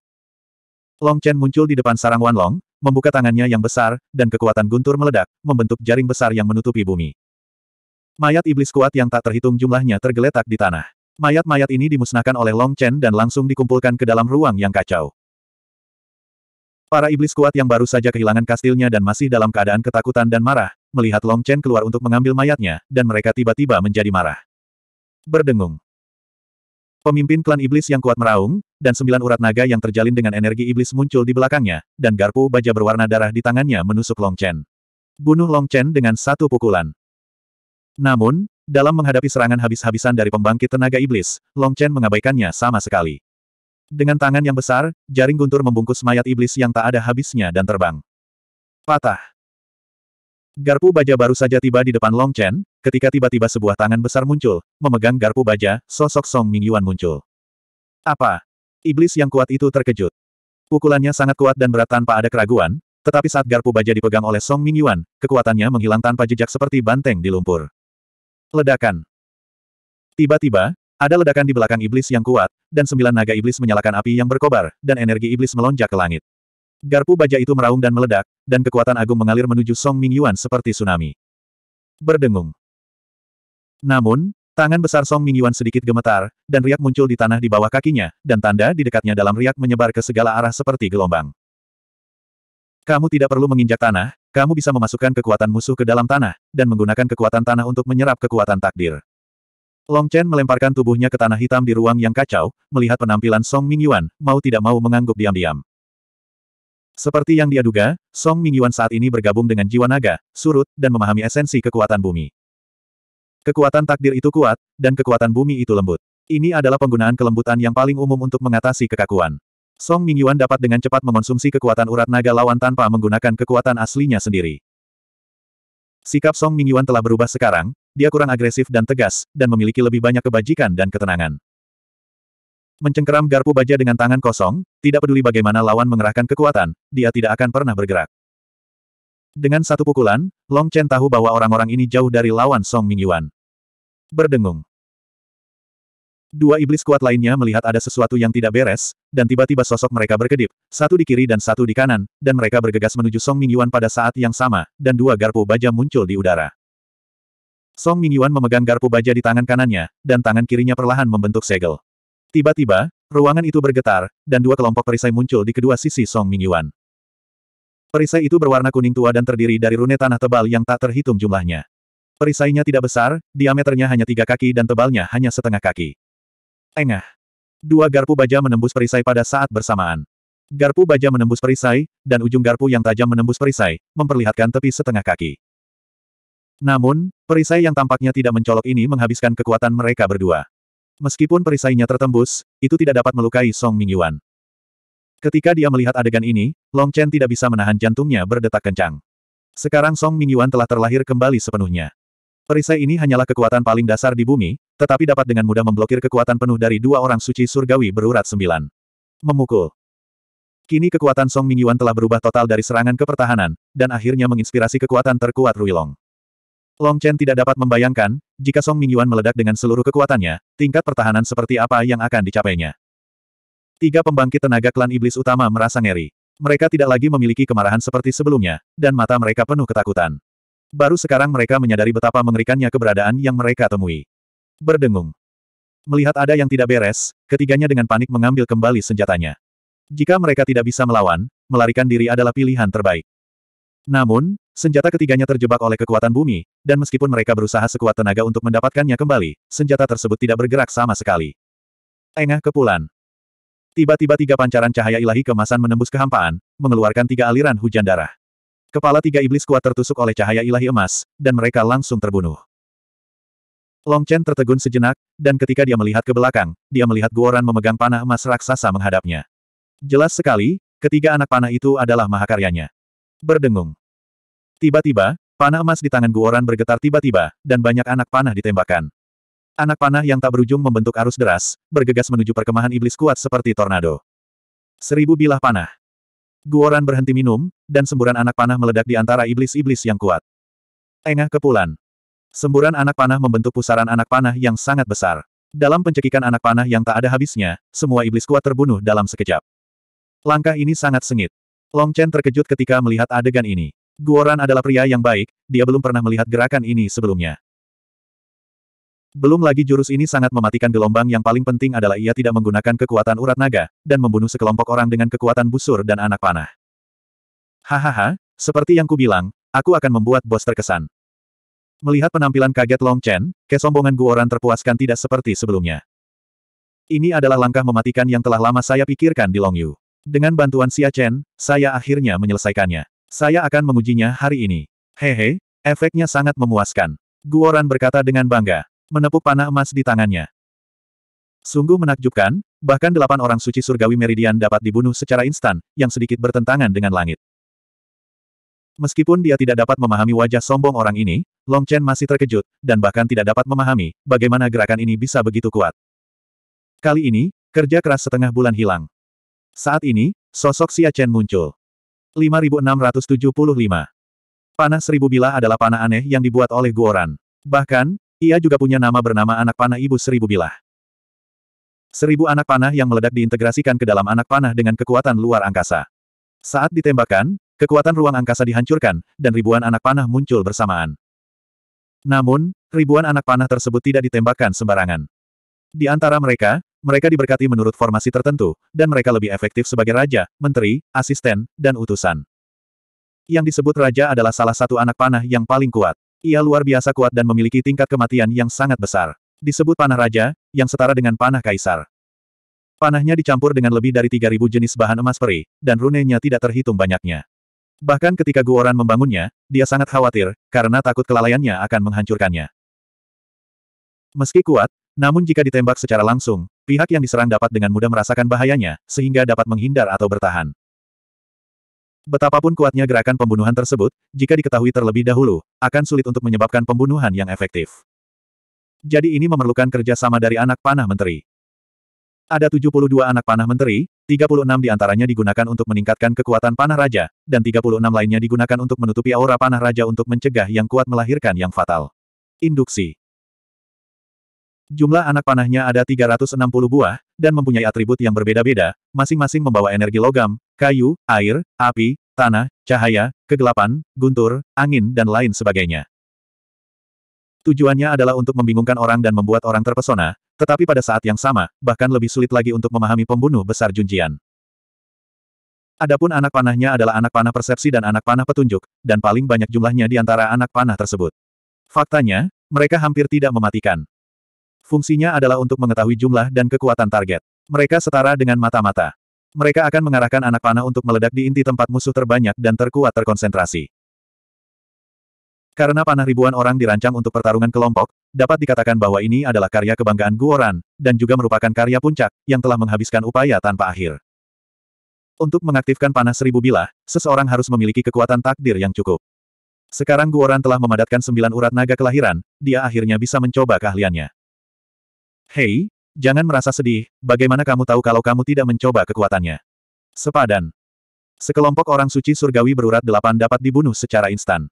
Long Chen muncul di depan sarang Wan Long, membuka tangannya yang besar, dan kekuatan guntur meledak, membentuk jaring besar yang menutupi bumi. Mayat iblis kuat yang tak terhitung jumlahnya tergeletak di tanah. Mayat-mayat ini dimusnahkan oleh Long Chen dan langsung dikumpulkan ke dalam ruang yang kacau. Para iblis kuat yang baru saja kehilangan kastilnya dan masih dalam keadaan ketakutan dan marah, melihat Long Chen keluar untuk mengambil mayatnya, dan mereka tiba-tiba menjadi marah. Berdengung. Pemimpin klan iblis yang kuat meraung, dan sembilan urat naga yang terjalin dengan energi iblis muncul di belakangnya, dan garpu baja berwarna darah di tangannya menusuk Long Chen. Bunuh Long Chen dengan satu pukulan. Namun, dalam menghadapi serangan habis-habisan dari pembangkit tenaga iblis, Long Chen mengabaikannya sama sekali. Dengan tangan yang besar, jaring guntur membungkus mayat iblis yang tak ada habisnya dan terbang. Patah. Garpu baja baru saja tiba di depan Long Chen, ketika tiba-tiba sebuah tangan besar muncul, memegang garpu baja, sosok Song Mingyuan muncul. Apa? Iblis yang kuat itu terkejut. Pukulannya sangat kuat dan berat tanpa ada keraguan, tetapi saat garpu baja dipegang oleh Song Mingyuan, kekuatannya menghilang tanpa jejak seperti banteng di lumpur. Ledakan. Tiba-tiba, ada ledakan di belakang iblis yang kuat, dan sembilan naga iblis menyalakan api yang berkobar, dan energi iblis melonjak ke langit. Garpu baja itu meraung dan meledak, dan kekuatan agung mengalir menuju Song Mingyuan seperti tsunami. Berdengung. Namun, tangan besar Song Mingyuan sedikit gemetar, dan riak muncul di tanah di bawah kakinya, dan tanda di dekatnya dalam riak menyebar ke segala arah seperti gelombang. Kamu tidak perlu menginjak tanah, kamu bisa memasukkan kekuatan musuh ke dalam tanah, dan menggunakan kekuatan tanah untuk menyerap kekuatan takdir. Long Chen melemparkan tubuhnya ke tanah hitam di ruang yang kacau, melihat penampilan Song Mingyuan, mau tidak mau mengangguk diam-diam. Seperti yang dia duga, Song Mingyuan saat ini bergabung dengan jiwa naga, surut, dan memahami esensi kekuatan bumi. Kekuatan takdir itu kuat, dan kekuatan bumi itu lembut. Ini adalah penggunaan kelembutan yang paling umum untuk mengatasi kekakuan. Song Mingyuan dapat dengan cepat mengonsumsi kekuatan urat naga lawan tanpa menggunakan kekuatan aslinya sendiri. Sikap Song Mingyuan telah berubah sekarang, dia kurang agresif dan tegas, dan memiliki lebih banyak kebajikan dan ketenangan. Mencengkeram garpu baja dengan tangan kosong, tidak peduli bagaimana lawan mengerahkan kekuatan, dia tidak akan pernah bergerak. Dengan satu pukulan, Long Chen tahu bahwa orang-orang ini jauh dari lawan Song Mingyuan. Berdengung. Dua iblis kuat lainnya melihat ada sesuatu yang tidak beres, dan tiba-tiba sosok mereka berkedip, satu di kiri dan satu di kanan, dan mereka bergegas menuju Song Mingyuan pada saat yang sama, dan dua garpu baja muncul di udara. Song Mingyuan memegang garpu baja di tangan kanannya, dan tangan kirinya perlahan membentuk segel. Tiba-tiba, ruangan itu bergetar, dan dua kelompok perisai muncul di kedua sisi Song Mingyuan. Perisai itu berwarna kuning tua dan terdiri dari rune tanah tebal yang tak terhitung jumlahnya. Perisainya tidak besar, diameternya hanya tiga kaki dan tebalnya hanya setengah kaki. Engah. Dua garpu baja menembus perisai pada saat bersamaan. Garpu baja menembus perisai, dan ujung garpu yang tajam menembus perisai, memperlihatkan tepi setengah kaki. Namun, perisai yang tampaknya tidak mencolok ini menghabiskan kekuatan mereka berdua. Meskipun perisainya tertembus, itu tidak dapat melukai Song Mingyuan. Ketika dia melihat adegan ini, Long Chen tidak bisa menahan jantungnya berdetak kencang. Sekarang Song Mingyuan telah terlahir kembali sepenuhnya. Perisai ini hanyalah kekuatan paling dasar di bumi, tetapi dapat dengan mudah memblokir kekuatan penuh dari dua orang suci surgawi berurat sembilan. Memukul. Kini kekuatan Song Mingyuan telah berubah total dari serangan ke pertahanan, dan akhirnya menginspirasi kekuatan terkuat Rui Long. Long Chen tidak dapat membayangkan, jika Song Mingyuan meledak dengan seluruh kekuatannya, tingkat pertahanan seperti apa yang akan dicapainya. Tiga pembangkit tenaga klan iblis utama merasa ngeri. Mereka tidak lagi memiliki kemarahan seperti sebelumnya, dan mata mereka penuh ketakutan. Baru sekarang mereka menyadari betapa mengerikannya keberadaan yang mereka temui berdengung. Melihat ada yang tidak beres, ketiganya dengan panik mengambil kembali senjatanya. Jika mereka tidak bisa melawan, melarikan diri adalah pilihan terbaik. Namun, senjata ketiganya terjebak oleh kekuatan bumi, dan meskipun mereka berusaha sekuat tenaga untuk mendapatkannya kembali, senjata tersebut tidak bergerak sama sekali. Engah kepulan. Tiba-tiba tiga pancaran cahaya ilahi kemasan menembus kehampaan, mengeluarkan tiga aliran hujan darah. Kepala tiga iblis kuat tertusuk oleh cahaya ilahi emas, dan mereka langsung terbunuh. Long Chen tertegun sejenak, dan ketika dia melihat ke belakang, dia melihat Guoran memegang panah emas raksasa menghadapnya. Jelas sekali, ketiga anak panah itu adalah mahakaryanya. Berdengung. Tiba-tiba, panah emas di tangan Guoran bergetar tiba-tiba, dan banyak anak panah ditembakkan. Anak panah yang tak berujung membentuk arus deras, bergegas menuju perkemahan iblis kuat seperti tornado. Seribu bilah panah. Guoran berhenti minum, dan semburan anak panah meledak di antara iblis-iblis yang kuat. Engah kepulan. Semburan anak panah membentuk pusaran anak panah yang sangat besar. Dalam pencekikan anak panah yang tak ada habisnya, semua iblis kuat terbunuh dalam sekejap. Langkah ini sangat sengit. Long Chen terkejut ketika melihat adegan ini. Guoran adalah pria yang baik, dia belum pernah melihat gerakan ini sebelumnya. Belum lagi jurus ini sangat mematikan gelombang yang paling penting adalah ia tidak menggunakan kekuatan urat naga, dan membunuh sekelompok orang dengan kekuatan busur dan anak panah. Hahaha, seperti yang kubilang, aku akan membuat bos terkesan. Melihat penampilan kaget Long Chen, kesombongan Guoran terpuaskan tidak seperti sebelumnya. Ini adalah langkah mematikan yang telah lama saya pikirkan di Long Yu. Dengan bantuan Xia Chen, saya akhirnya menyelesaikannya. Saya akan mengujinya hari ini. Hehe, efeknya sangat memuaskan. Guoran berkata dengan bangga, menepuk panah emas di tangannya. Sungguh menakjubkan, bahkan delapan orang suci surgawi meridian dapat dibunuh secara instan, yang sedikit bertentangan dengan langit. Meskipun dia tidak dapat memahami wajah sombong orang ini, Long Chen masih terkejut, dan bahkan tidak dapat memahami bagaimana gerakan ini bisa begitu kuat. Kali ini, kerja keras setengah bulan hilang. Saat ini, sosok Xia Chen muncul. 5675. Panah Seribu bilah adalah panah aneh yang dibuat oleh Guoran. Bahkan, ia juga punya nama bernama anak panah Ibu Seribu Bilah. Seribu anak panah yang meledak diintegrasikan ke dalam anak panah dengan kekuatan luar angkasa. Saat ditembakkan, Kekuatan ruang angkasa dihancurkan, dan ribuan anak panah muncul bersamaan. Namun, ribuan anak panah tersebut tidak ditembakkan sembarangan. Di antara mereka, mereka diberkati menurut formasi tertentu, dan mereka lebih efektif sebagai raja, menteri, asisten, dan utusan. Yang disebut raja adalah salah satu anak panah yang paling kuat. Ia luar biasa kuat dan memiliki tingkat kematian yang sangat besar. Disebut panah raja, yang setara dengan panah kaisar. Panahnya dicampur dengan lebih dari 3.000 jenis bahan emas peri, dan runenya tidak terhitung banyaknya. Bahkan ketika Guoran membangunnya, dia sangat khawatir, karena takut kelalaiannya akan menghancurkannya. Meski kuat, namun jika ditembak secara langsung, pihak yang diserang dapat dengan mudah merasakan bahayanya, sehingga dapat menghindar atau bertahan. Betapapun kuatnya gerakan pembunuhan tersebut, jika diketahui terlebih dahulu, akan sulit untuk menyebabkan pembunuhan yang efektif. Jadi ini memerlukan kerjasama dari anak panah menteri. Ada 72 anak panah menteri, 36 diantaranya digunakan untuk meningkatkan kekuatan panah raja, dan 36 lainnya digunakan untuk menutupi aura panah raja untuk mencegah yang kuat melahirkan yang fatal. Induksi Jumlah anak panahnya ada 360 buah, dan mempunyai atribut yang berbeda-beda, masing-masing membawa energi logam, kayu, air, api, tanah, cahaya, kegelapan, guntur, angin dan lain sebagainya. Tujuannya adalah untuk membingungkan orang dan membuat orang terpesona, tetapi pada saat yang sama, bahkan lebih sulit lagi untuk memahami pembunuh besar Junjian. Adapun anak panahnya adalah anak panah persepsi dan anak panah petunjuk, dan paling banyak jumlahnya di antara anak panah tersebut. Faktanya, mereka hampir tidak mematikan. Fungsinya adalah untuk mengetahui jumlah dan kekuatan target. Mereka setara dengan mata-mata. Mereka akan mengarahkan anak panah untuk meledak di inti tempat musuh terbanyak dan terkuat terkonsentrasi. Karena panah ribuan orang dirancang untuk pertarungan kelompok, dapat dikatakan bahwa ini adalah karya kebanggaan Guoran, dan juga merupakan karya puncak, yang telah menghabiskan upaya tanpa akhir. Untuk mengaktifkan panah seribu bilah, seseorang harus memiliki kekuatan takdir yang cukup. Sekarang Guoran telah memadatkan sembilan urat naga kelahiran, dia akhirnya bisa mencoba keahliannya. Hei, jangan merasa sedih, bagaimana kamu tahu kalau kamu tidak mencoba kekuatannya? Sepadan. Sekelompok orang suci surgawi berurat delapan dapat dibunuh secara instan.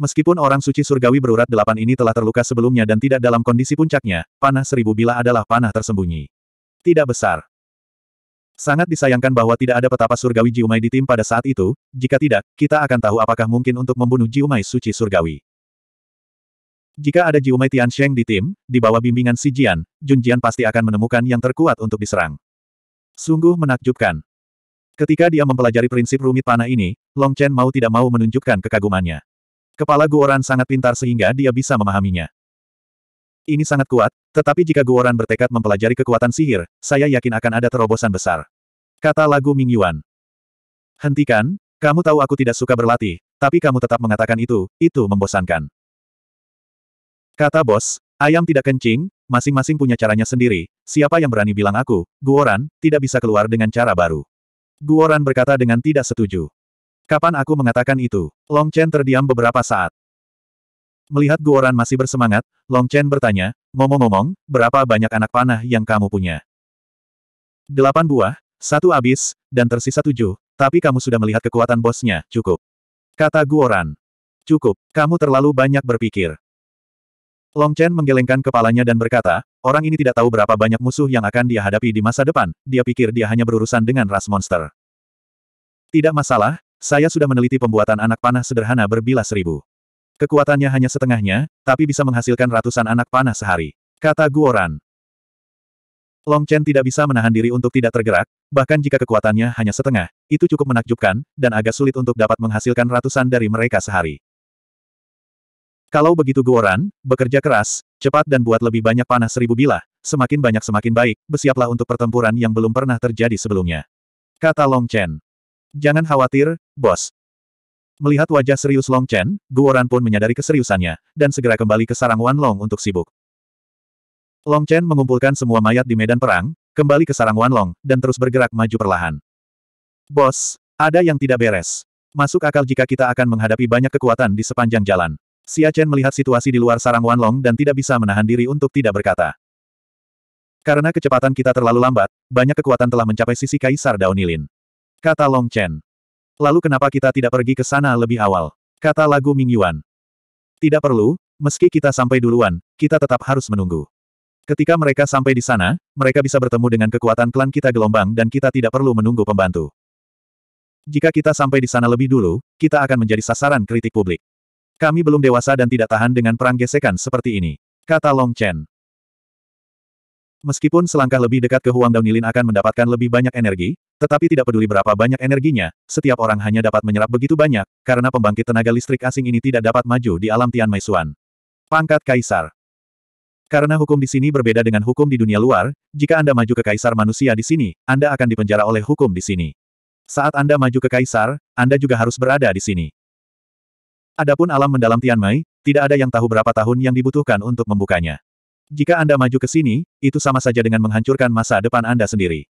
Meskipun orang suci surgawi berurat delapan ini telah terluka sebelumnya dan tidak dalam kondisi puncaknya, panah seribu bila adalah panah tersembunyi. Tidak besar. Sangat disayangkan bahwa tidak ada petapa surgawi Jiumai di tim pada saat itu, jika tidak, kita akan tahu apakah mungkin untuk membunuh Jiumai suci surgawi. Jika ada Jiumai Tiansheng di tim, di bawah bimbingan Si Jian, Junjian pasti akan menemukan yang terkuat untuk diserang. Sungguh menakjubkan. Ketika dia mempelajari prinsip rumit panah ini, Long Chen mau tidak mau menunjukkan kekagumannya. Kepala Guoran sangat pintar sehingga dia bisa memahaminya. Ini sangat kuat, tetapi jika Guoran bertekad mempelajari kekuatan sihir, saya yakin akan ada terobosan besar. Kata lagu Ming Yuan. Hentikan, kamu tahu aku tidak suka berlatih, tapi kamu tetap mengatakan itu, itu membosankan. Kata bos, ayam tidak kencing, masing-masing punya caranya sendiri, siapa yang berani bilang aku, Guoran, tidak bisa keluar dengan cara baru. Guoran berkata dengan tidak setuju. Kapan aku mengatakan itu? Long Chen terdiam beberapa saat. Melihat Guoran masih bersemangat, Long Chen bertanya, ngomong-ngomong, berapa banyak anak panah yang kamu punya? Delapan buah, satu habis, dan tersisa tujuh, tapi kamu sudah melihat kekuatan bosnya, cukup. Kata Guoran. Cukup, kamu terlalu banyak berpikir. Long Chen menggelengkan kepalanya dan berkata, orang ini tidak tahu berapa banyak musuh yang akan dia hadapi di masa depan, dia pikir dia hanya berurusan dengan ras monster. Tidak masalah, saya sudah meneliti pembuatan anak panah sederhana berbilas seribu. Kekuatannya hanya setengahnya, tapi bisa menghasilkan ratusan anak panah sehari. Kata Guoran. Long Chen tidak bisa menahan diri untuk tidak tergerak, bahkan jika kekuatannya hanya setengah, itu cukup menakjubkan, dan agak sulit untuk dapat menghasilkan ratusan dari mereka sehari. Kalau begitu Guoran, bekerja keras, cepat dan buat lebih banyak panah seribu bilah, semakin banyak semakin baik, bersiaplah untuk pertempuran yang belum pernah terjadi sebelumnya. Kata Long Chen. Jangan khawatir, bos. Melihat wajah serius Long Chen, Guoran pun menyadari keseriusannya, dan segera kembali ke sarang Wan Long untuk sibuk. Long Chen mengumpulkan semua mayat di medan perang, kembali ke sarang Wan Long, dan terus bergerak maju perlahan. Bos, ada yang tidak beres. Masuk akal jika kita akan menghadapi banyak kekuatan di sepanjang jalan. Xia Chen melihat situasi di luar sarang Wan Long dan tidak bisa menahan diri untuk tidak berkata. Karena kecepatan kita terlalu lambat, banyak kekuatan telah mencapai sisi Kaisar Daunilin. Kata Long Chen. Lalu kenapa kita tidak pergi ke sana lebih awal? Kata lagu Ming Yuan. Tidak perlu, meski kita sampai duluan, kita tetap harus menunggu. Ketika mereka sampai di sana, mereka bisa bertemu dengan kekuatan klan kita gelombang dan kita tidak perlu menunggu pembantu. Jika kita sampai di sana lebih dulu, kita akan menjadi sasaran kritik publik. Kami belum dewasa dan tidak tahan dengan perang gesekan seperti ini. Kata Long Chen. Meskipun selangkah lebih dekat ke Huang Daunilin akan mendapatkan lebih banyak energi, tetapi tidak peduli berapa banyak energinya, setiap orang hanya dapat menyerap begitu banyak, karena pembangkit tenaga listrik asing ini tidak dapat maju di alam Tian Maisuan. Pangkat Kaisar Karena hukum di sini berbeda dengan hukum di dunia luar, jika Anda maju ke Kaisar manusia di sini, Anda akan dipenjara oleh hukum di sini. Saat Anda maju ke Kaisar, Anda juga harus berada di sini. Adapun alam mendalam Tian Mai, tidak ada yang tahu berapa tahun yang dibutuhkan untuk membukanya. Jika Anda maju ke sini, itu sama saja dengan menghancurkan masa depan Anda sendiri.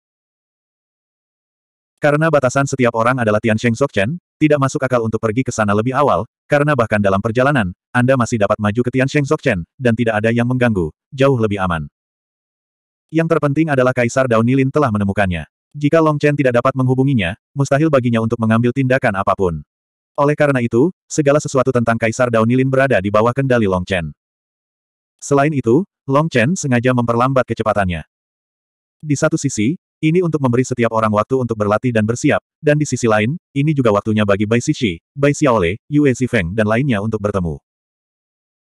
Karena batasan setiap orang adalah Tian Sheng Sokchen, tidak masuk akal untuk pergi ke sana lebih awal, karena bahkan dalam perjalanan, Anda masih dapat maju ke Tian Sheng Sokchen, dan tidak ada yang mengganggu, jauh lebih aman. Yang terpenting adalah Kaisar Dao Nilin telah menemukannya. Jika Long Chen tidak dapat menghubunginya, mustahil baginya untuk mengambil tindakan apapun. Oleh karena itu, segala sesuatu tentang Kaisar Dao Nilin berada di bawah kendali Long Chen. Selain itu, Long Chen sengaja memperlambat kecepatannya. Di satu sisi, ini untuk memberi setiap orang waktu untuk berlatih dan bersiap, dan di sisi lain, ini juga waktunya bagi Bai Shishi, Bai Xiaole, Yue Zifeng dan lainnya untuk bertemu.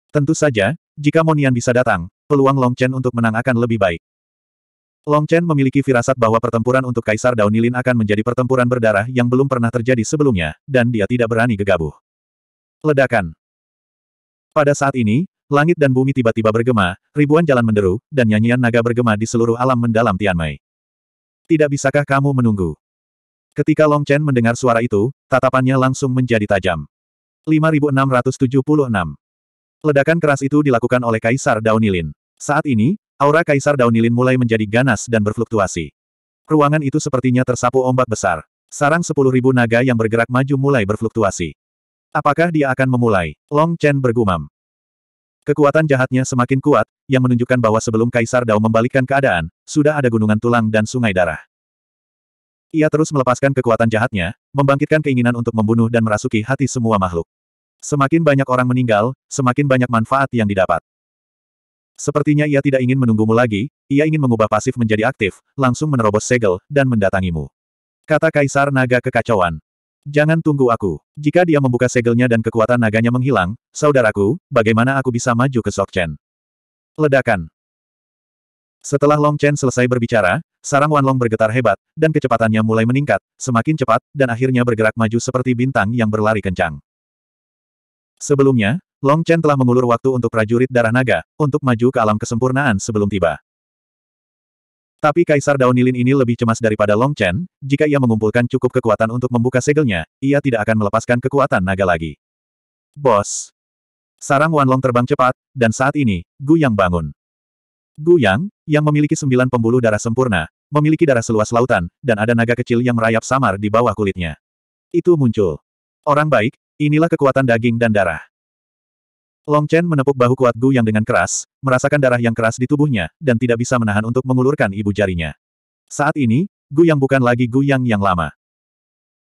Tentu saja, jika Monian bisa datang, peluang Long Chen untuk menang akan lebih baik. Long Chen memiliki firasat bahwa pertempuran untuk Kaisar Daunilin akan menjadi pertempuran berdarah yang belum pernah terjadi sebelumnya, dan dia tidak berani gegabah. Ledakan Pada saat ini, langit dan bumi tiba-tiba bergema, ribuan jalan menderu, dan nyanyian naga bergema di seluruh alam mendalam Tianmei. Tidak bisakah kamu menunggu? Ketika Long Chen mendengar suara itu, tatapannya langsung menjadi tajam. 5676 Ledakan keras itu dilakukan oleh Kaisar Daunilin. Saat ini, aura Kaisar Daunilin mulai menjadi ganas dan berfluktuasi. Ruangan itu sepertinya tersapu ombak besar. Sarang 10.000 naga yang bergerak maju mulai berfluktuasi. Apakah dia akan memulai? Long Chen bergumam. Kekuatan jahatnya semakin kuat, yang menunjukkan bahwa sebelum Kaisar Dao membalikkan keadaan, sudah ada gunungan tulang dan sungai darah. Ia terus melepaskan kekuatan jahatnya, membangkitkan keinginan untuk membunuh dan merasuki hati semua makhluk. Semakin banyak orang meninggal, semakin banyak manfaat yang didapat. Sepertinya ia tidak ingin menunggumu lagi, ia ingin mengubah pasif menjadi aktif, langsung menerobos segel, dan mendatangimu. Kata Kaisar Naga kekacauan. Jangan tunggu aku. Jika dia membuka segelnya dan kekuatan naganya menghilang, saudaraku, bagaimana aku bisa maju ke Sokchen? Ledakan. Setelah Long Chen selesai berbicara, sarang Wanlong bergetar hebat, dan kecepatannya mulai meningkat, semakin cepat, dan akhirnya bergerak maju seperti bintang yang berlari kencang. Sebelumnya, Long Chen telah mengulur waktu untuk prajurit darah naga, untuk maju ke alam kesempurnaan sebelum tiba. Tapi Kaisar Daunilin ini lebih cemas daripada Long Chen, jika ia mengumpulkan cukup kekuatan untuk membuka segelnya, ia tidak akan melepaskan kekuatan naga lagi. Bos, Sarang Wanlong terbang cepat, dan saat ini, Gu Yang bangun. Gu Yang, yang memiliki sembilan pembuluh darah sempurna, memiliki darah seluas lautan, dan ada naga kecil yang merayap samar di bawah kulitnya. Itu muncul. Orang baik, inilah kekuatan daging dan darah. Long Chen menepuk bahu kuat Gu Yang dengan keras, merasakan darah yang keras di tubuhnya, dan tidak bisa menahan untuk mengulurkan ibu jarinya. Saat ini, Gu Yang bukan lagi Gu Yang yang lama.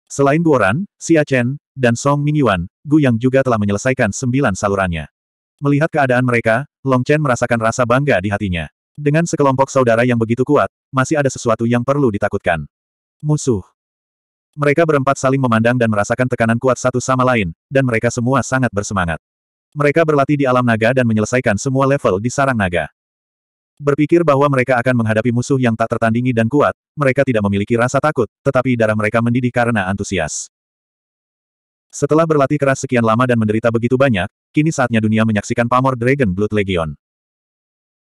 Selain Guoran, Xia Chen, dan Song Mingyuan, Gu yang juga telah menyelesaikan sembilan salurannya. Melihat keadaan mereka, Long Chen merasakan rasa bangga di hatinya. Dengan sekelompok saudara yang begitu kuat, masih ada sesuatu yang perlu ditakutkan. Musuh. Mereka berempat saling memandang dan merasakan tekanan kuat satu sama lain, dan mereka semua sangat bersemangat. Mereka berlatih di alam naga dan menyelesaikan semua level di sarang naga. Berpikir bahwa mereka akan menghadapi musuh yang tak tertandingi dan kuat, mereka tidak memiliki rasa takut, tetapi darah mereka mendidih karena antusias. Setelah berlatih keras sekian lama dan menderita begitu banyak, kini saatnya dunia menyaksikan pamor Dragon Blood Legion.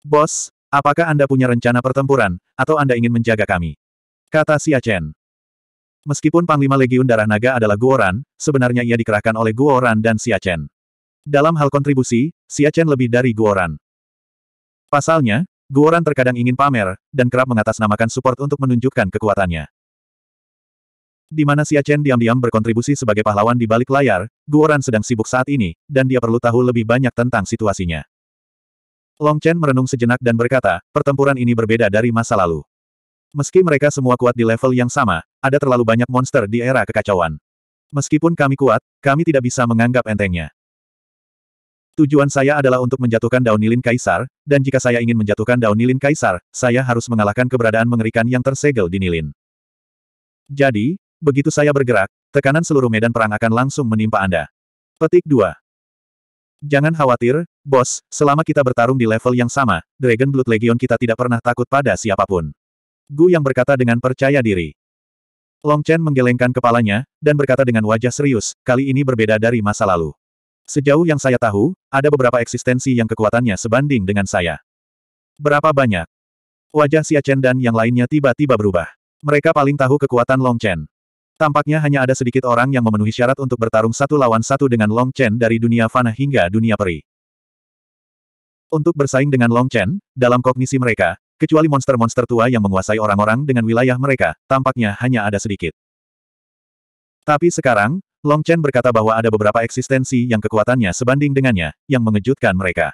Bos, apakah Anda punya rencana pertempuran, atau Anda ingin menjaga kami? Kata Xia Chen. Meskipun Panglima Legiun Darah Naga adalah Guoran, sebenarnya ia dikerahkan oleh Guoran dan Xia Chen. Dalam hal kontribusi, Xia Chen lebih dari Guoran. Pasalnya, Guoran terkadang ingin pamer, dan kerap mengatasnamakan support untuk menunjukkan kekuatannya di mana Xia Chen diam-diam berkontribusi sebagai pahlawan di balik layar, Guoran sedang sibuk saat ini, dan dia perlu tahu lebih banyak tentang situasinya. Long Chen merenung sejenak dan berkata, pertempuran ini berbeda dari masa lalu. Meski mereka semua kuat di level yang sama, ada terlalu banyak monster di era kekacauan. Meskipun kami kuat, kami tidak bisa menganggap entengnya. Tujuan saya adalah untuk menjatuhkan daun Nilin kaisar, dan jika saya ingin menjatuhkan daun Nilin kaisar, saya harus mengalahkan keberadaan mengerikan yang tersegel di Nilin. Jadi, Begitu saya bergerak, tekanan seluruh medan perang akan langsung menimpa Anda. Petik 2. Jangan khawatir, bos, selama kita bertarung di level yang sama, Dragon Blood Legion kita tidak pernah takut pada siapapun. Gu yang berkata dengan percaya diri. Long Chen menggelengkan kepalanya, dan berkata dengan wajah serius, kali ini berbeda dari masa lalu. Sejauh yang saya tahu, ada beberapa eksistensi yang kekuatannya sebanding dengan saya. Berapa banyak? Wajah Xia Chen dan yang lainnya tiba-tiba berubah. Mereka paling tahu kekuatan Long Chen. Tampaknya hanya ada sedikit orang yang memenuhi syarat untuk bertarung satu lawan satu dengan Long Chen dari dunia fana hingga dunia peri. Untuk bersaing dengan Long Chen, dalam kognisi mereka, kecuali monster-monster tua yang menguasai orang-orang dengan wilayah mereka, tampaknya hanya ada sedikit. Tapi sekarang, Long Chen berkata bahwa ada beberapa eksistensi yang kekuatannya sebanding dengannya, yang mengejutkan mereka.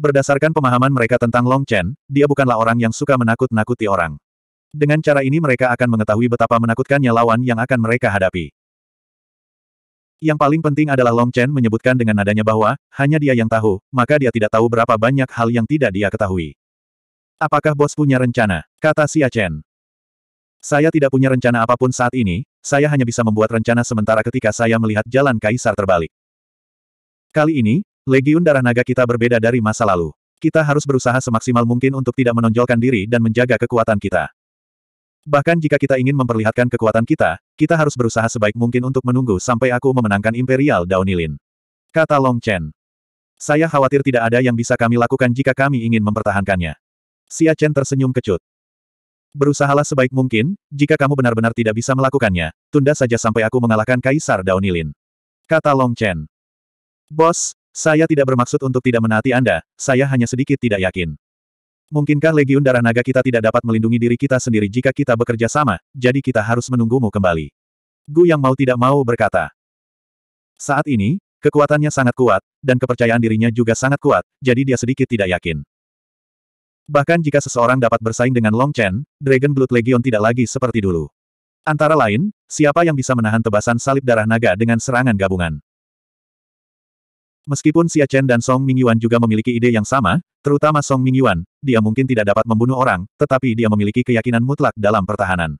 Berdasarkan pemahaman mereka tentang Long Chen, dia bukanlah orang yang suka menakut-nakuti orang. Dengan cara ini mereka akan mengetahui betapa menakutkannya lawan yang akan mereka hadapi. Yang paling penting adalah Long Chen menyebutkan dengan nadanya bahwa, hanya dia yang tahu, maka dia tidak tahu berapa banyak hal yang tidak dia ketahui. Apakah bos punya rencana? Kata Xia Chen. Saya tidak punya rencana apapun saat ini, saya hanya bisa membuat rencana sementara ketika saya melihat jalan kaisar terbalik. Kali ini, Legiun Darah Naga kita berbeda dari masa lalu. Kita harus berusaha semaksimal mungkin untuk tidak menonjolkan diri dan menjaga kekuatan kita. Bahkan jika kita ingin memperlihatkan kekuatan kita, kita harus berusaha sebaik mungkin untuk menunggu sampai aku memenangkan Imperial Daunilin. Kata Long Chen. Saya khawatir tidak ada yang bisa kami lakukan jika kami ingin mempertahankannya. Xia Chen tersenyum kecut. Berusahalah sebaik mungkin, jika kamu benar-benar tidak bisa melakukannya, tunda saja sampai aku mengalahkan Kaisar Daunilin. Kata Long Chen. Bos, saya tidak bermaksud untuk tidak menaati Anda, saya hanya sedikit tidak yakin. Mungkinkah Legiun Darah Naga kita tidak dapat melindungi diri kita sendiri jika kita bekerja sama, jadi kita harus menunggumu kembali. Gu yang mau tidak mau berkata. Saat ini, kekuatannya sangat kuat, dan kepercayaan dirinya juga sangat kuat, jadi dia sedikit tidak yakin. Bahkan jika seseorang dapat bersaing dengan Long Chen, Dragon Blood Legion tidak lagi seperti dulu. Antara lain, siapa yang bisa menahan tebasan salib darah naga dengan serangan gabungan? Meskipun Xia Chen dan Song Mingyuan juga memiliki ide yang sama, terutama Song Mingyuan, dia mungkin tidak dapat membunuh orang, tetapi dia memiliki keyakinan mutlak dalam pertahanan.